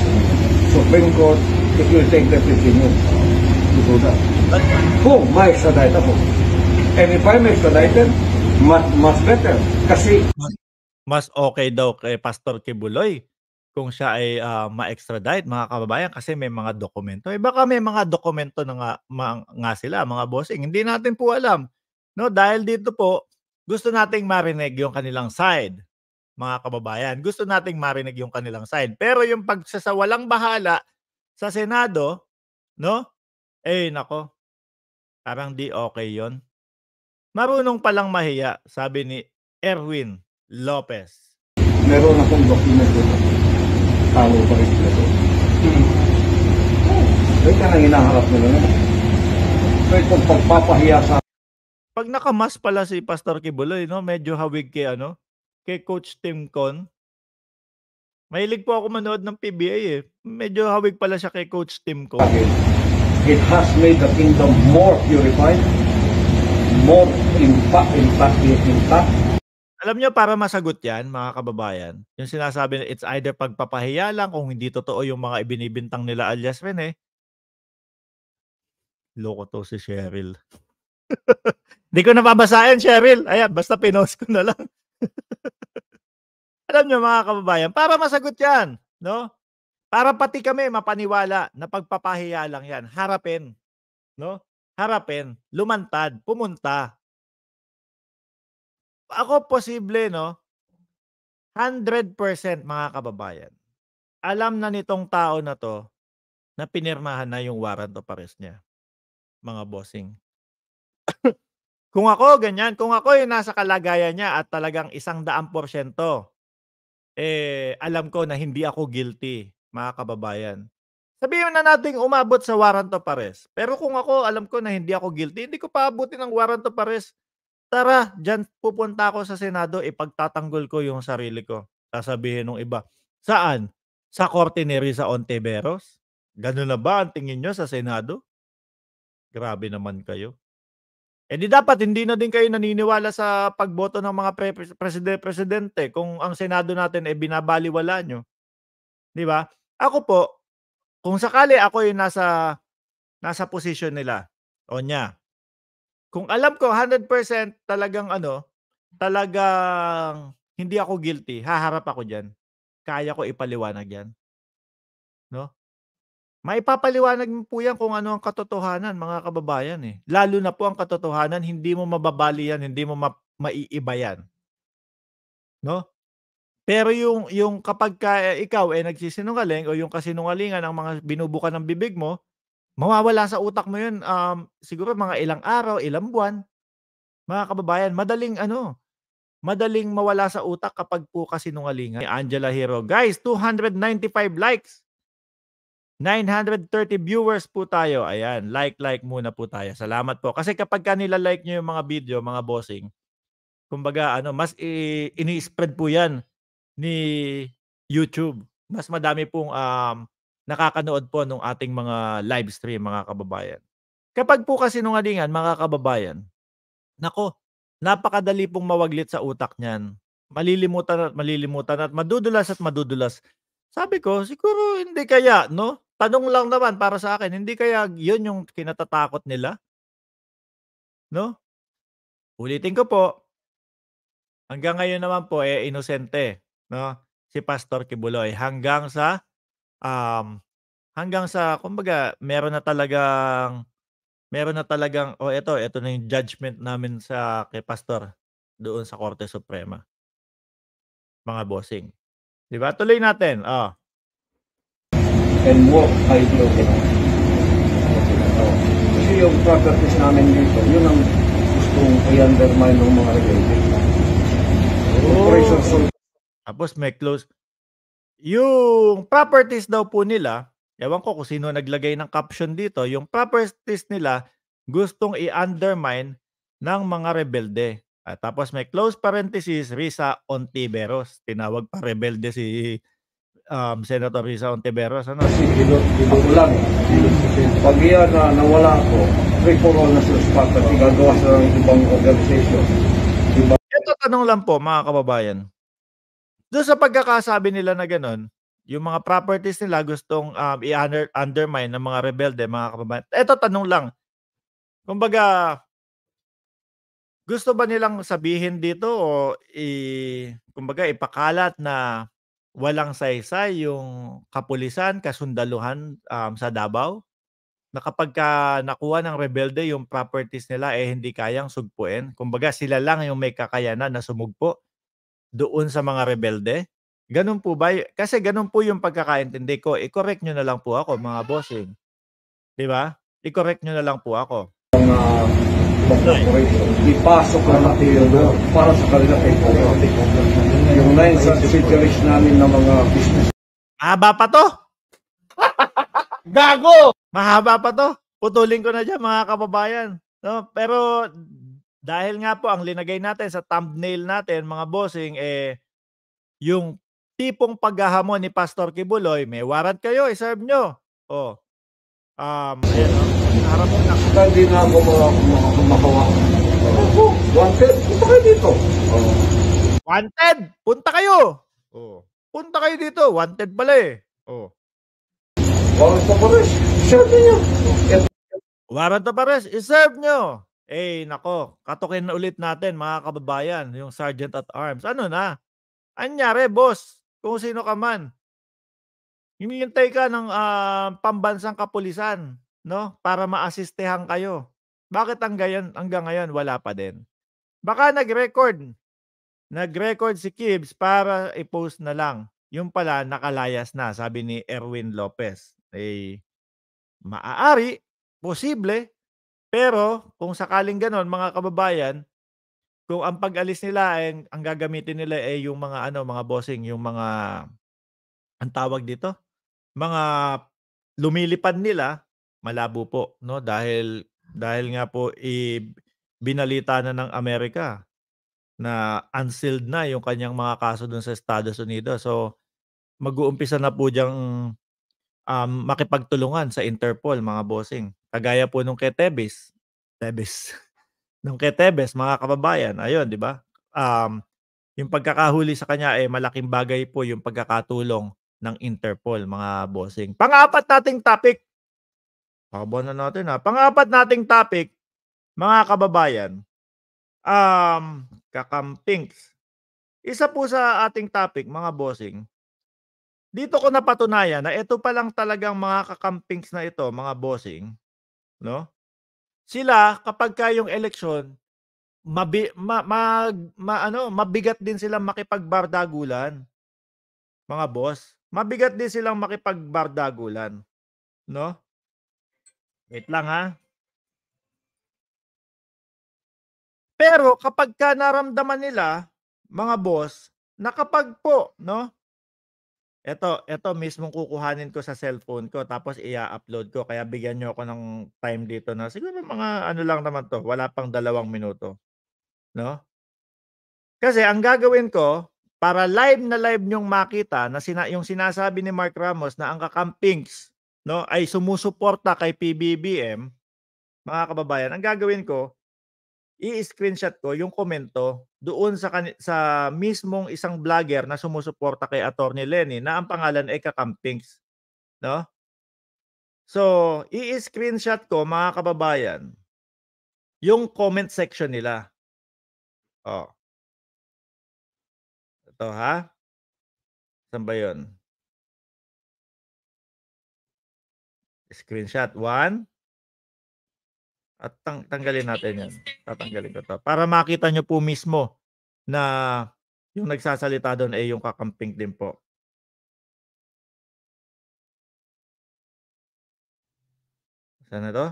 Supreme Court, it will take the 15 years to do that. Po, ma-extradite ako. And if I'm extradited, mas, mas better. Kasi... Mas okay daw kay Pastor Kibuloy kung siya ay uh, ma-extradite, mga kababayan, kasi may mga dokumento. Eh baka may mga dokumento na nga, ma, nga sila, mga bossing. Hindi natin po alam. No, dahil dito po, gusto nating marinig yung kanilang side mga kababayan. Gusto nating marinig yung kanilang side. Pero yung pagsasawalang bahala sa Senado, no? Eh, nako. Parang di okay yon. Marunong palang mahiya, sabi ni Erwin Lopez. Meron akong dokumento na talo pa rin ito. Hmm. Oh, ito na hinaharap nila na. So itong pagpapahiya sa... Pag nakamas pala si Pastor Kibuloy, no? medyo hawig kay ano, kay Coach Tim Con. Mahilig po ako manood ng PBA eh. Medyo hawig pala siya kay Coach Tim Con. It has made the kingdom more purified, more impact, impact, impact. Alam niyo para masagot yan, mga kababayan, yung sinasabi na it's either pagpapahiya lang kung hindi totoo yung mga ibinibintang nila alias men eh. Loko to si Cheryl. Hindi ko nababasahin, Cheryl. Ayan, basta pinost ko na lang. Alam niyo mga kababayan, para masagot 'yan, no? Para pati kami mapaniwala na pagpapahiya lang 'yan. Harapin, no? Harapin, lumantad, pumunta. Ako posible, no? 100% mga kababayan. Alam na nitong tao na to na pinirmahan na yung warrant of arrest niya. Mga bossing. Kung ako, ganyan. Kung ako yung nasa kalagayan niya at talagang isang daang porsyento, eh, alam ko na hindi ako guilty, mga kababayan. Sabihin na natin umabot sa waranto of Pero kung ako, alam ko na hindi ako guilty, hindi ko paabutin ang waranto of Tara, dyan pupunta ako sa Senado, ipagtatanggol ko yung sarili ko. Sasabihin ng iba, saan? Sa korte ni Risa Ontiveros? Ganun na ba ang tingin nyo sa Senado? Grabe naman kayo. Eh di dapat hindi na din kayo naniniwala sa pagboto ng mga pre- presidente presidente kung ang Senado natin ay eh, binabaliwala nyo. 'Di ba? Ako po, kung sakali ako ay nasa nasa position nila o niya. Kung alam ko 100% talagang ano, talagang hindi ako guilty, haharap ako diyan. Kaya ko ipaliwanag 'yan. No? Maipapaliwanag po yan kung ano ang katotohanan, mga kababayan. Eh. Lalo na po ang katotohanan, hindi mo mababali yan, hindi mo ma- maiiba yan. No? Pero yung, yung kapag ka, eh, ikaw ay eh, nagsisinungaling o yung kasinungalingan ng mga binubuka ng bibig mo, mawawala sa utak mo yun um, siguro mga ilang araw, ilang buwan. Mga kababayan, madaling ano, madaling mawala sa utak kapag po kasinungalingan. ni Angela Hero. Guys, 295 likes. 930 viewers po tayo. Ayan, like-like muna po tayo. Salamat po. Kasi kapag ka nila-like nyo yung mga video, mga bossing, kumbaga, ano, mas i- ini-spread po yan ni YouTube. Mas madami pong um, nakakanood po nung ating mga live stream, mga kababayan. Kapag po kasi nung nungalingan, mga kababayan, nako, napakadali pong mawaglit sa utak niyan. Malilimutan at malilimutan at madudulas at madudulas. Sabi ko, siguro hindi kaya, no? Tanong lang naman para sa akin, hindi kaya yun yung kinatatakot nila? No? Ulitin ko po, hanggang ngayon naman po, eh, inosente, no? Si Pastor Kibuloy, hanggang sa, um, hanggang sa, kumbaga, meron na talagang, meron na talagang, oh, ito, ito na yung judgment namin sa kay Pastor doon sa Korte Suprema. Mga bossing. Di ba? Tuloy natin. Oh and walk by Filipino. Kasi yung properties namin dito, yun ang gustong i-undermine ng mga regulated. Oh. Tapos may close. Yung properties daw po nila, ewan ko kung sino naglagay ng caption dito, yung properties nila gustong i-undermine ng mga rebelde. At tapos may close parenthesis, Risa Ontiveros. Tinawag pa rebelde si um, Senator Risa Ontiveros. Ano? Dilog, dilog lang. Pag iyan na nawala ako, referral na suspect at igagawa sa ibang organization. Iba... Ito tanong lang po mga kababayan. Doon sa pagkakasabi nila na ganun, yung mga properties nila gustong um, i-undermine ng mga rebelde, mga kababayan. Ito tanong lang. Kumbaga, gusto ba nilang sabihin dito o i, kumbaga ipakalat na walang saysay yung kapulisan, kasundaluhan um, sa Davao na kapag ka nakuha ng rebelde yung properties nila eh hindi kayang sugpuin. Kumbaga sila lang yung may kakayanan na sumugpo doon sa mga rebelde. Ganun po ba? Kasi ganun po yung pagkakaintindi ko. I-correct nyo na lang po ako mga bossing. Di ba? I-correct nyo na lang po ako. Uh, corporation, ipasok na material para sa kanila kay corporate yung 9 subsidiaries namin ng mga business. Mahaba pa to! Gago! Mahaba pa to! Putulin ko na dyan mga kababayan. No? Pero dahil nga po ang linagay natin sa thumbnail natin mga bossing, eh, yung tipong paghahamon ni Pastor Kibuloy, may warrant kayo, iserve nyo. Oh. Um, ayan o. Oh. Harap mo na. Hindi na ako makakumakuha. Wanted, ito dito. Oh. Wanted! Punta kayo! Oh. Punta kayo dito. Wanted pala eh. Oh. Warrant of arrest. Serve niyo. Warrant of arrest. Iserve nyo. Eh, nako. Katukin na ulit natin, mga kababayan, yung sergeant at arms. Ano na? Anyari, boss. Kung sino ka man. Hinihintay ka ng uh, pambansang kapulisan, no? Para maasistehan kayo. Bakit hanggang, hanggang ngayon wala pa din? Baka nag-record Nag-record si Kibs para i-post na lang. Yung pala, nakalayas na, sabi ni Erwin Lopez. Eh, maaari, posible, pero kung sakaling ganon, mga kababayan, kung ang pag-alis nila, eh, ang gagamitin nila ay eh, yung mga ano, mga bossing, yung mga ang tawag dito, mga lumilipad nila, malabo po, no? Dahil dahil nga po i eh, binalita na ng Amerika na unsealed na yung kanyang mga kaso doon sa Estados Unidos. So mag-uumpisa na po diyang um, makipagtulungan sa Interpol mga bossing. Kagaya po nung kay Tebes, Tebes, nung kay Tebes mga kababayan, ayun, di ba? Um, yung pagkakahuli sa kanya eh malaking bagay po yung pagkakatulong ng Interpol mga bossing. Pangapat nating topic. Pakabuan na natin ha. Pangapat nating topic, mga kababayan, Um, kakampings. Isa po sa ating topic, mga bossing, dito ko napatunayan na ito pa lang talagang mga kakampings na ito, mga bossing, no? Sila kapag kayong eleksyon, mabi, ma, ma, ma, ano, mabigat din silang makipagbardagulan. Mga boss, mabigat din silang makipagbardagulan, no? Wait lang ha. Pero kapag ka naramdaman nila, mga boss, na po, no? Ito, ito mismong kukuhanin ko sa cellphone ko tapos i-upload ko. Kaya bigyan nyo ako ng time dito na siguro mga ano lang naman to. Wala pang dalawang minuto. No? Kasi ang gagawin ko, para live na live nyong makita na sina, yung sinasabi ni Mark Ramos na ang kakampings no, ay sumusuporta kay PBBM, mga kababayan, ang gagawin ko, i-screenshot ko yung komento doon sa sa mismong isang vlogger na sumusuporta kay Attorney Lenny na ang pangalan ay Kakampings, no? So, i-screenshot ko mga kababayan yung comment section nila. Oh. Ito ha. Saan ba 'yon? Screenshot 1 at tang tanggalin natin yan. Tatanggalin ko to. Para makita nyo po mismo na yung nagsasalita doon ay yung kakamping din po. Saan na to?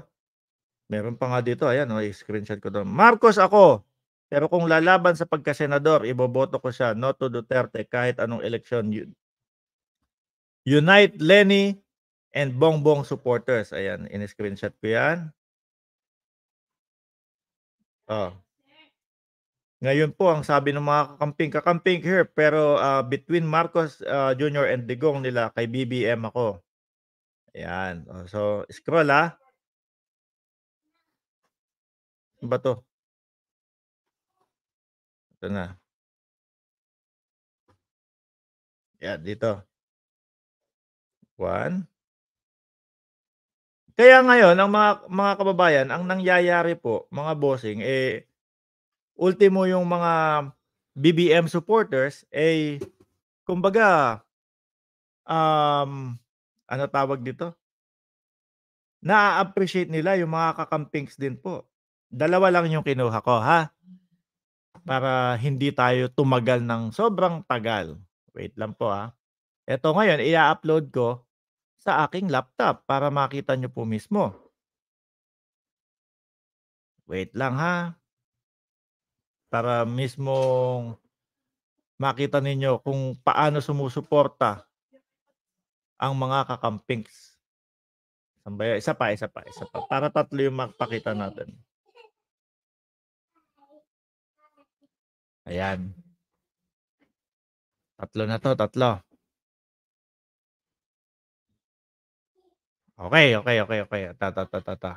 Meron pa nga dito. Ayan, oh, screenshot ko to. Marcos ako. Pero kung lalaban sa pagkasenador, iboboto ko siya. No to Duterte kahit anong eleksyon. Unite Lenny and Bongbong supporters. Ayan, in-screenshot ko yan. Oh. Ngayon po, ang sabi ng mga kakamping, kakamping here, pero uh, between Marcos uh, ah, Jr. and Digong nila, kay BBM ako. Ayan. Oh, so, scroll ah. Ano ba to? Ito na. Ayan, dito. One. Kaya ngayon ang mga mga kababayan, ang nangyayari po, mga bossing eh ultimo yung mga BBM supporters eh kumbaga um ano tawag dito? Na-appreciate nila yung mga kakampings din po. Dalawa lang yung kinuha ko ha. Para hindi tayo tumagal ng sobrang tagal. Wait lang po ha. Ito ngayon, i-upload ko sa aking laptop para makita nyo po mismo. Wait lang ha. Para mismong makita ninyo kung paano sumusuporta ang mga kakampings. Sambaya, isa pa, isa pa, isa pa. Para tatlo yung makapakita natin. Ayan. Tatlo na to, tatlo. Okay, okay, okay, okay. Ta, ta, ta, ta, ta.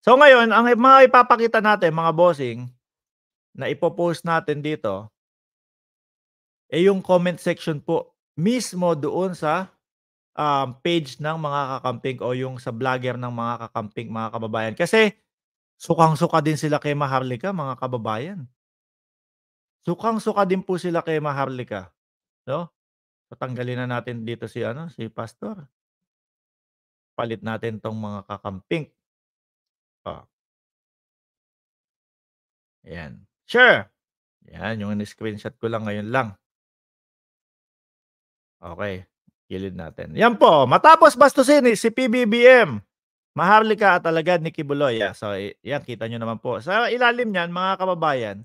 So ngayon, ang mga ipapakita natin, mga bossing, na ipopost natin dito, eh yung comment section po mismo doon sa um, page ng mga kakamping o yung sa vlogger ng mga kakamping, mga kababayan. Kasi sukang-suka din sila kay Maharlika, mga kababayan. Sukang-suka din po sila kay Maharlika. No? Patanggalin na natin dito si ano, si pastor palit natin tong mga kakamping. Oh. Ah. Ayan. Sure. Ayan, yung in-screenshot ko lang ngayon lang. Okay. Kilid natin. Yan po. Matapos bastusin eh, si PBBM. Maharlika at alagad ni Kibuloy. Yeah, so, yan, kita nyo naman po. Sa ilalim niyan, mga kababayan,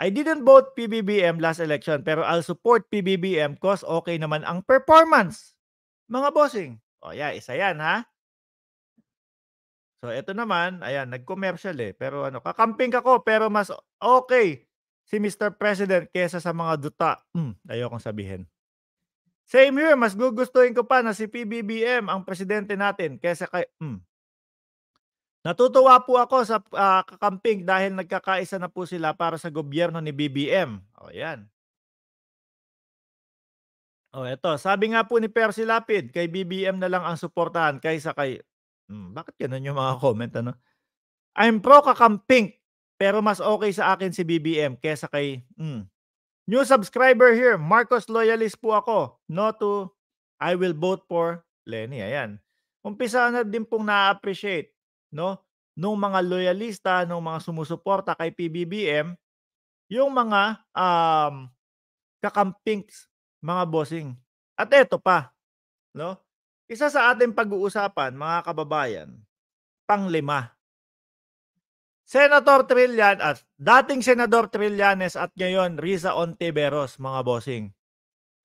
I didn't vote PBBM last election pero I'll support PBBM cause okay naman ang performance. Mga bossing, o yeah, isa yan ha. So ito naman, ayan, nag-commercial eh. Pero ano, kakamping ako pero mas okay si Mr. President kesa sa mga duta. Mm, ayokong sabihin. Same here, mas gugustuhin ko pa na si PBBM ang presidente natin kesa kay... Mm. Natutuwa po ako sa uh, kakamping dahil nagkakaisa na po sila para sa gobyerno ni BBM. O ayan. Oh, eto. Sabi nga po ni Percy Lapid, kay BBM na lang ang suportahan kaysa kay... Hmm, bakit ganun yung mga comment, ano? I'm pro kakamping, pero mas okay sa akin si BBM kaysa kay... Hmm. New subscriber here, Marcos Loyalist po ako. No to, I will vote for Lenny. Ayan. Umpisa na din pong na-appreciate, no? Nung mga loyalista, nung mga sumusuporta kay PBBM, yung mga um, kakampings mga bossing. At eto pa, no? Isa sa ating pag-uusapan, mga kababayan, panglima. Senator Trillan at dating Senador Trillanes at ngayon Risa Ontiveros, mga bossing.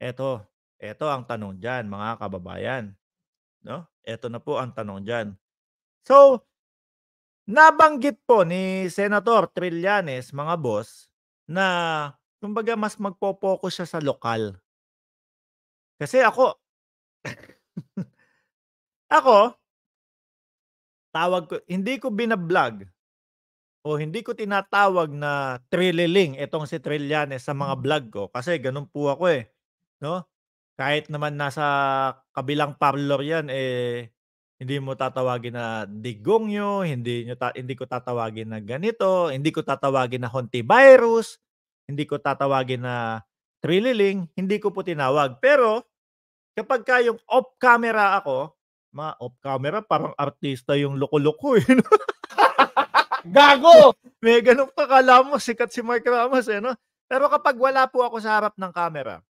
Eto, eto ang tanong diyan, mga kababayan. No? Eto na po ang tanong diyan. So, nabanggit po ni Senator Trillanes, mga boss, na kumbaga mas magpo-focus siya sa lokal kasi ako ako tawag ko hindi ko binablog o hindi ko tinatawag na trililing itong si Trillanes sa mga mm. vlog ko kasi ganun po ako eh. No? Kahit naman nasa kabilang parlor yan eh hindi mo tatawagin na digong nyo, hindi, nyo ta- hindi ko tatawagin na ganito, hindi ko tatawagin na virus, hindi ko tatawagin na trililing, hindi ko po tinawag. Pero kapag ka yung off camera ako, ma off camera parang artista yung loko-loko eh. Gago! May ganun pa kala mo, sikat si Mark Ramos eh, no? Pero kapag wala po ako sa harap ng camera,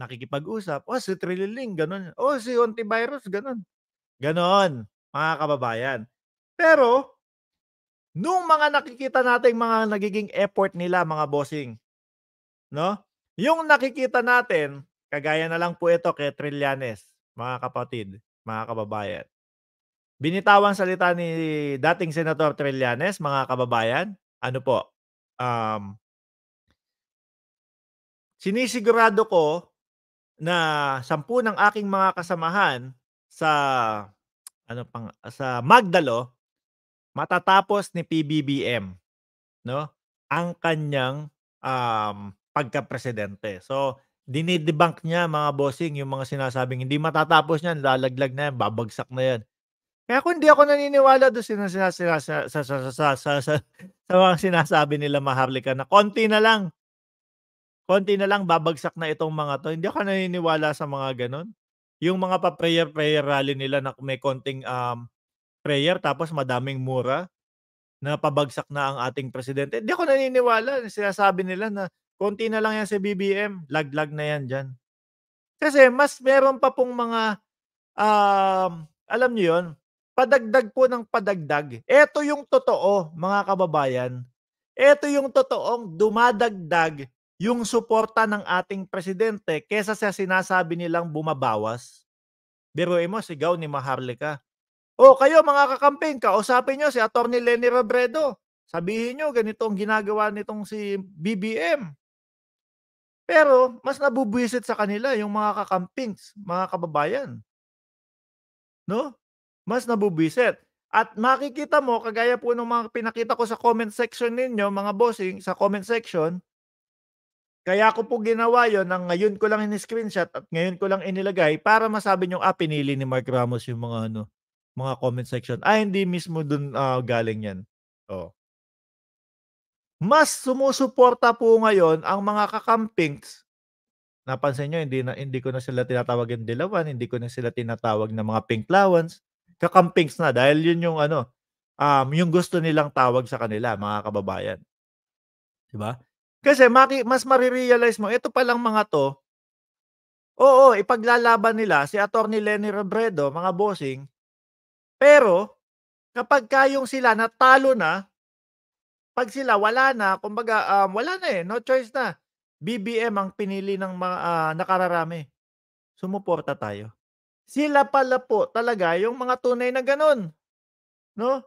nakikipag-usap, oh, si Trililing, ganun. Oh, si Antivirus, ganun. Ganon, mga kababayan. Pero, nung mga nakikita natin mga nagiging effort nila, mga bossing, no? Yung nakikita natin, Kagaya na lang po ito kay Trillanes, mga kapatid, mga kababayan. Binitawang salita ni dating Senator Trillanes, mga kababayan, ano po, um, sinisigurado ko na sampu ng aking mga kasamahan sa ano pang sa Magdalo matatapos ni PBBM no ang kanyang um, pagka-presidente. So dinidebunk niya mga bossing yung mga sinasabing hindi matatapos niyan, lalaglag na yan, babagsak na yan. Kaya kung hindi ako naniniwala doon sa, sa, sa, sa, sa, sa, sa, sa, sa mga sinasabi nila Maharlika na konti na lang. Konti na lang babagsak na itong mga to. Hindi ako naniniwala sa mga ganun. Yung mga pa-prayer-prayer rally nila na may konting um, prayer tapos madaming mura na pabagsak na ang ating presidente. Hindi ako naniniwala. Sinasabi nila na konti na lang yan sa BBM, laglag na yan dyan. Kasi mas meron pa pong mga, um, alam nyo yun, padagdag po ng padagdag. Ito yung totoo, mga kababayan. Ito yung totoong dumadagdag yung suporta ng ating presidente kesa sa sinasabi nilang bumabawas. Biruin mo, sigaw ni Maharlika. O kayo mga kakamping, kausapin nyo si Atty. Lenny Robredo. Sabihin nyo, ganito ang ginagawa nitong si BBM. Pero mas nabubwisit sa kanila yung mga kakampings, mga kababayan. No? Mas nabubwisit. At makikita mo, kagaya po ng mga pinakita ko sa comment section ninyo, mga bossing, sa comment section, kaya ko po ginawa yon ng ngayon ko lang in-screenshot at ngayon ko lang inilagay para masabi nyo, ah, pinili ni Mark Ramos yung mga ano, mga comment section. Ah, hindi mismo dun uh, galing yan. Oh mas sumusuporta po ngayon ang mga kakampings. Napansin nyo, hindi, na, hindi ko na sila tinatawag yung dilawan, hindi ko na sila tinatawag ng mga pink lawans. Kakampings na dahil yun yung ano, um, yung gusto nilang tawag sa kanila, mga kababayan. Diba? Kasi maki, mas marirealize mo, ito palang mga to, oo, ipaglalaban nila si Attorney Lenny Robredo, mga bossing, pero kapag kayong sila natalo na, pag sila wala na, kumbaga um, wala na eh, no choice na. BBM ang pinili ng mga uh, nakararami. Sumuporta tayo. Sila pala po talaga yung mga tunay na ganun. No?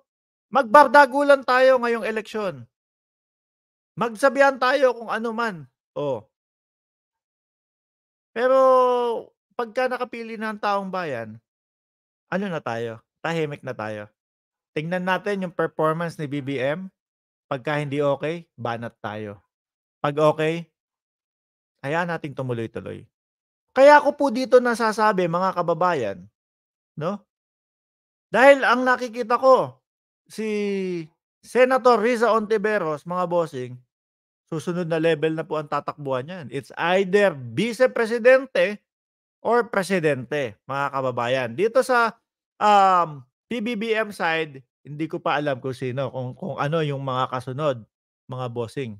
Magbardagulan tayo ngayong eleksyon. Magsabihan tayo kung ano man. Oh. Pero pagka nakapili na ang taong bayan, ano na tayo? Tahimik na tayo. Tingnan natin yung performance ni BBM Pagka hindi okay, banat tayo. 'Pag okay, hayaan nating tumuloy-tuloy. Kaya ko po dito nasasabi mga kababayan, 'no? Dahil ang nakikita ko, si Senator Riza Ontiveros, mga bossing, susunod na level na po ang tatakbuhan niyan. It's either vice-presidente or presidente, mga kababayan. Dito sa, um, PBBM side hindi ko pa alam kung sino, kung, kung ano yung mga kasunod, mga bossing.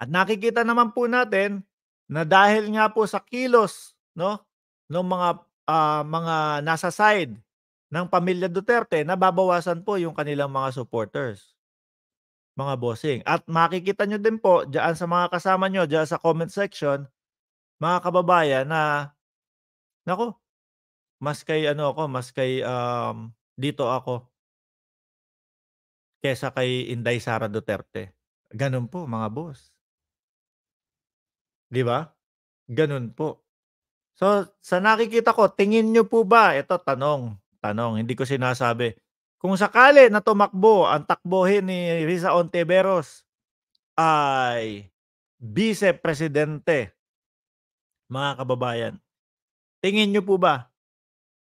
At nakikita naman po natin na dahil nga po sa kilos no ng mga uh, mga nasa side ng pamilya Duterte, nababawasan po yung kanilang mga supporters, mga bossing. At makikita nyo din po diyan sa mga kasama nyo, diyan sa comment section, mga kababayan na nako, mas kay ano ako, mas kay um, dito ako. Kesa kay Inday Sara Duterte. Ganun po mga boss. 'Di ba? Ganun po. So, sa nakikita ko, tingin nyo po ba, ito tanong, tanong, hindi ko sinasabi. Kung sakali na tumakbo ang takbohin ni Risa Ontiveros ay vice-presidente, mga kababayan, tingin nyo po ba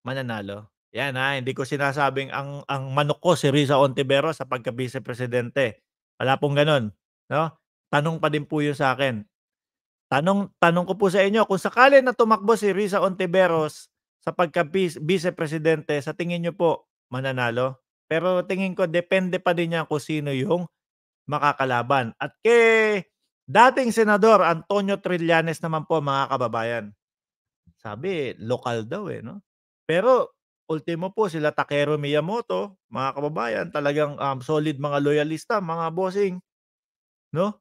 mananalo? Yan ha, hindi ko sinasabing ang ang manok ko si Risa Ontivero sa pagka-vice presidente. Wala pong ganun, no? Tanong pa din po 'yun sa akin. Tanong tanong ko po sa inyo kung sakali na tumakbo si Risa Ontiveros sa pagka-vice presidente, sa tingin niyo po mananalo? Pero tingin ko depende pa din yan kung sino yung makakalaban. At kay dating senador Antonio Trillanes naman po mga kababayan. Sabi, eh, local daw eh, no? Pero Ultimo po sila Takero Miyamoto, mga kababayan, talagang um, solid mga loyalista, mga bossing. No?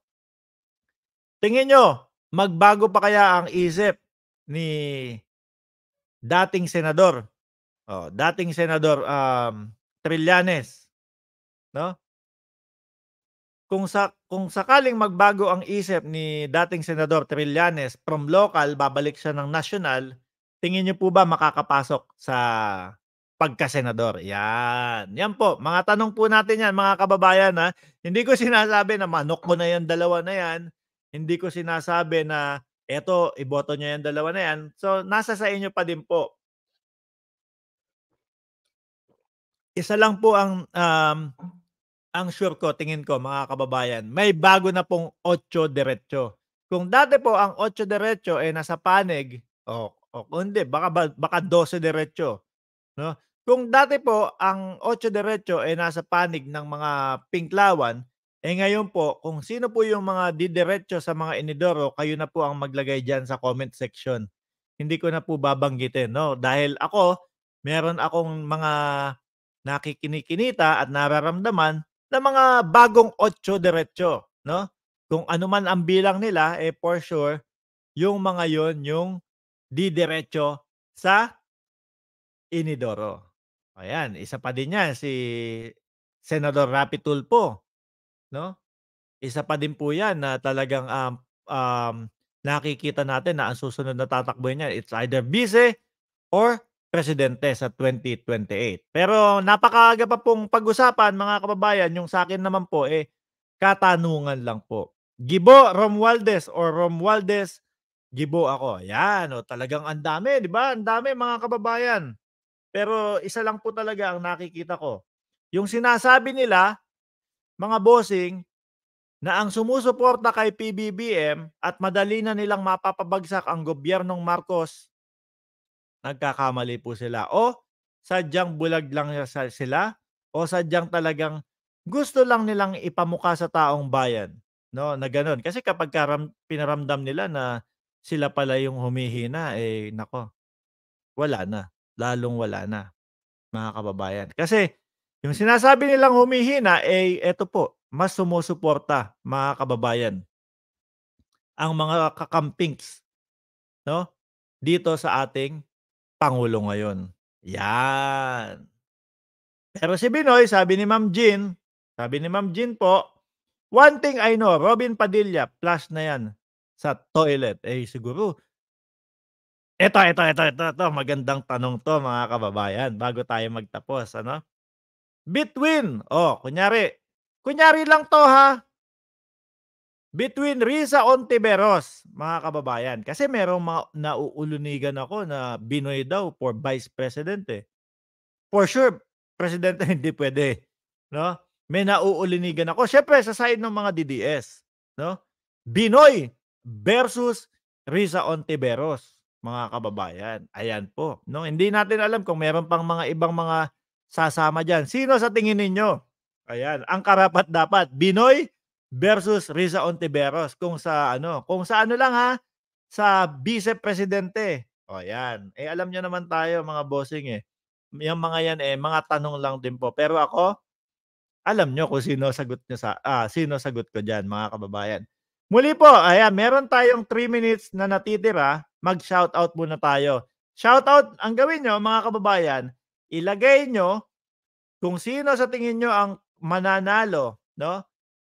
Tingin nyo, magbago pa kaya ang isip ni dating senador? Oh, dating senador um, Trillanes. No? Kung sa kung sakaling magbago ang isip ni dating senador Trillanes from local babalik siya ng national, Tingin niyo po ba makakapasok sa pagkasenador? Yan. Yan po. Mga tanong po natin yan, mga kababayan. Ha? Hindi ko sinasabi na manok ko na yan, dalawa na yan. Hindi ko sinasabi na eto, iboto nyo yan, dalawa na yan. So, nasa sa inyo pa din po. Isa lang po ang um, ang sure ko, tingin ko, mga kababayan, may bago na pong 8 diretsyo. Kung dati po ang 8 diretsyo ay eh, nasa panig, oh, o hindi, baka, baka 12 diretso. No? Kung dati po, ang 8 diretso ay eh, nasa panig ng mga pinklawan, eh ngayon po, kung sino po yung mga didiretso sa mga inidoro, kayo na po ang maglagay dyan sa comment section. Hindi ko na po babanggitin, no? Dahil ako, meron akong mga nakikinikinita at nararamdaman na mga bagong 8 diretso, no? Kung ano man ang bilang nila, eh for sure, yung mga yon yung didiretso sa inidoro. Ayan, isa pa din yan si Senador Rapi Tulpo, no? Isa pa din po 'yan na talagang um, um, nakikita natin na ang susunod na tatakbuhin niya it's either Vice or presidente sa 2028. Pero napakaaga pa pong pag-usapan mga kababayan, yung sa akin naman po eh katanungan lang po. Gibo Romualdez or Romualdez Gibo ako. Yan, o, oh, talagang ang dami, di ba? Ang dami mga kababayan. Pero isa lang po talaga ang nakikita ko. Yung sinasabi nila, mga bossing, na ang sumusuporta kay PBBM at madali na nilang mapapabagsak ang gobyernong Marcos, nagkakamali po sila. O sadyang bulag lang sila o sadyang talagang gusto lang nilang ipamuka sa taong bayan no na ganun kasi kapag pinaramdam nila na sila pala yung humihina, eh nako, wala na. Lalong wala na, mga kababayan. Kasi yung sinasabi nilang humihina, eh eto po, mas sumusuporta, mga kababayan, ang mga kakampings no? dito sa ating Pangulo ngayon. Yan. Pero si Binoy, sabi ni Ma'am Jean, sabi ni Ma'am Jean po, one thing I know, Robin Padilla, plus na yan sa toilet? Eh siguro Ito, ito, ito, ito, ito. Magandang tanong to mga kababayan bago tayo magtapos. Ano? Between, oh, kunyari, kunyari lang to ha. Between Risa Ontiveros, mga kababayan. Kasi merong mga nauulunigan ako na Binoy daw for vice president eh. For sure, presidente hindi pwede. No? May nauulunigan ako. Siyempre, sa side ng mga DDS. No? Binoy versus Risa Ontiveros, mga kababayan. Ayan po. No, hindi natin alam kung meron pang mga ibang mga sasama diyan. Sino sa tingin ninyo? Ayan, ang karapat dapat Binoy versus Risa Ontiveros kung sa ano, kung sa ano lang ha, sa vice presidente. O ayan. Eh alam niyo naman tayo mga bossing eh. Yung mga yan eh mga tanong lang din po. Pero ako, alam niyo kung sino sagot nyo sa ah, sino sagot ko diyan mga kababayan. Muli po, ayan, meron tayong 3 minutes na natitira. Mag-shoutout muna tayo. Shoutout, ang gawin nyo, mga kababayan, ilagay nyo kung sino sa tingin nyo ang mananalo, no?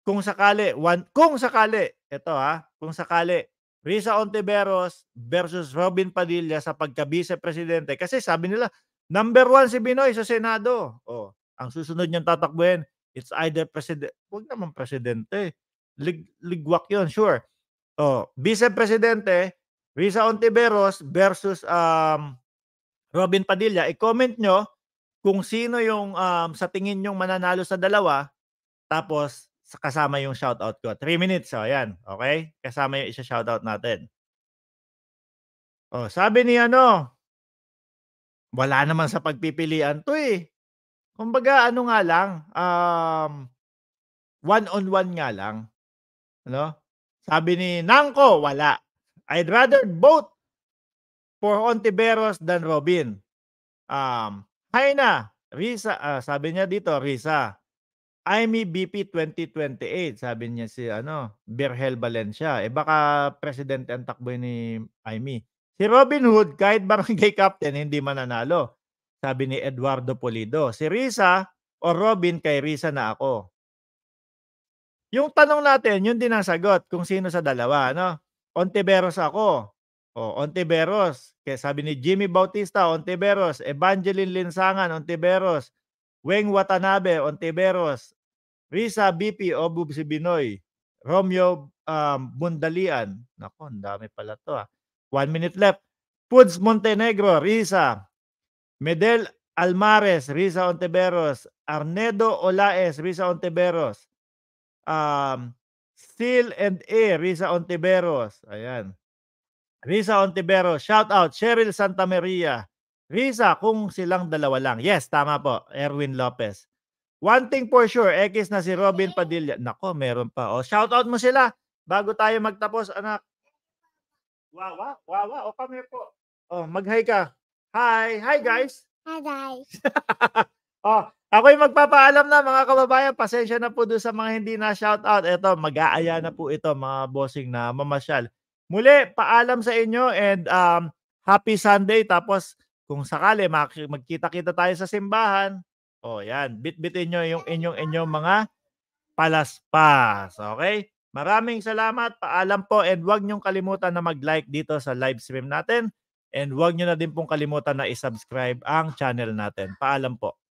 Kung sakali, one, kung sakali, ito ha, kung sakali, Risa Ontiveros versus Robin Padilla sa pagka-vice presidente. Kasi sabi nila, number one si Binoy sa Senado. O, oh, ang susunod niyang tatakbuhin, it's either president, huwag naman presidente, lig, ligwak yun, sure. Oh, Vice Presidente, Risa Ontiveros versus um, Robin Padilla, i-comment nyo kung sino yung um, sa tingin nyo mananalo sa dalawa, tapos kasama yung shoutout ko. 3 minutes, so oh, ayan, okay? Kasama yung isa shoutout natin. Oh, sabi ni ano, wala naman sa pagpipilian to eh. Kumbaga, ano nga lang, um, one-on-one nga lang. Ano? Sabi ni Nangko, wala. I'd rather vote for Ontiveros than Robin. Um, hi na, Risa, uh, sabi niya dito, Risa, IME BP 2028, sabi niya si ano, Berhel Valencia. Eh baka presidente ang takbo ni IME. Si Robin Hood, kahit barangay captain, hindi mananalo. Sabi ni Eduardo Pulido, Si Risa o Robin, kay Risa na ako. Yung tanong natin, yun din ang sagot kung sino sa dalawa, no? Ontiveros ako. O, Ontiveros. Kaya sabi ni Jimmy Bautista, Ontiveros. Evangeline Linsangan, Ontiveros. Weng Watanabe, Ontiveros. Risa BP, Obub Sibinoy. Romeo um, Bundalian. Nako, ang dami pala to ah. One minute left. Foods Montenegro, Risa. Medel Almares, Risa Ontiveros. Arnedo Olaes, Risa Ontiveros um, Steel and E, Risa Ontiveros. Ayan. Risa Ontiveros, shout out. Cheryl Santa Maria. Risa, kung silang dalawa lang. Yes, tama po. Erwin Lopez. One thing for sure, X na si Robin Padilla. Nako, meron pa. O, oh, shout out mo sila bago tayo magtapos, anak. Wawa, wawa, o kami po. Oh, mag-hi ka. Hi, hi guys. Hi guys. oh, Ako'y magpapaalam na mga kababayan, pasensya na po doon sa mga hindi na shout out. Ito, mag-aaya na po ito mga bossing na mamasyal. Muli, paalam sa inyo and um, happy Sunday. Tapos kung sakali magkita-kita tayo sa simbahan, oh yan, bitbitin nyo yung inyong inyong mga palaspas. Okay? Maraming salamat, paalam po and huwag nyong kalimutan na mag-like dito sa live stream natin and huwag nyo na din pong kalimutan na i-subscribe ang channel natin. Paalam po.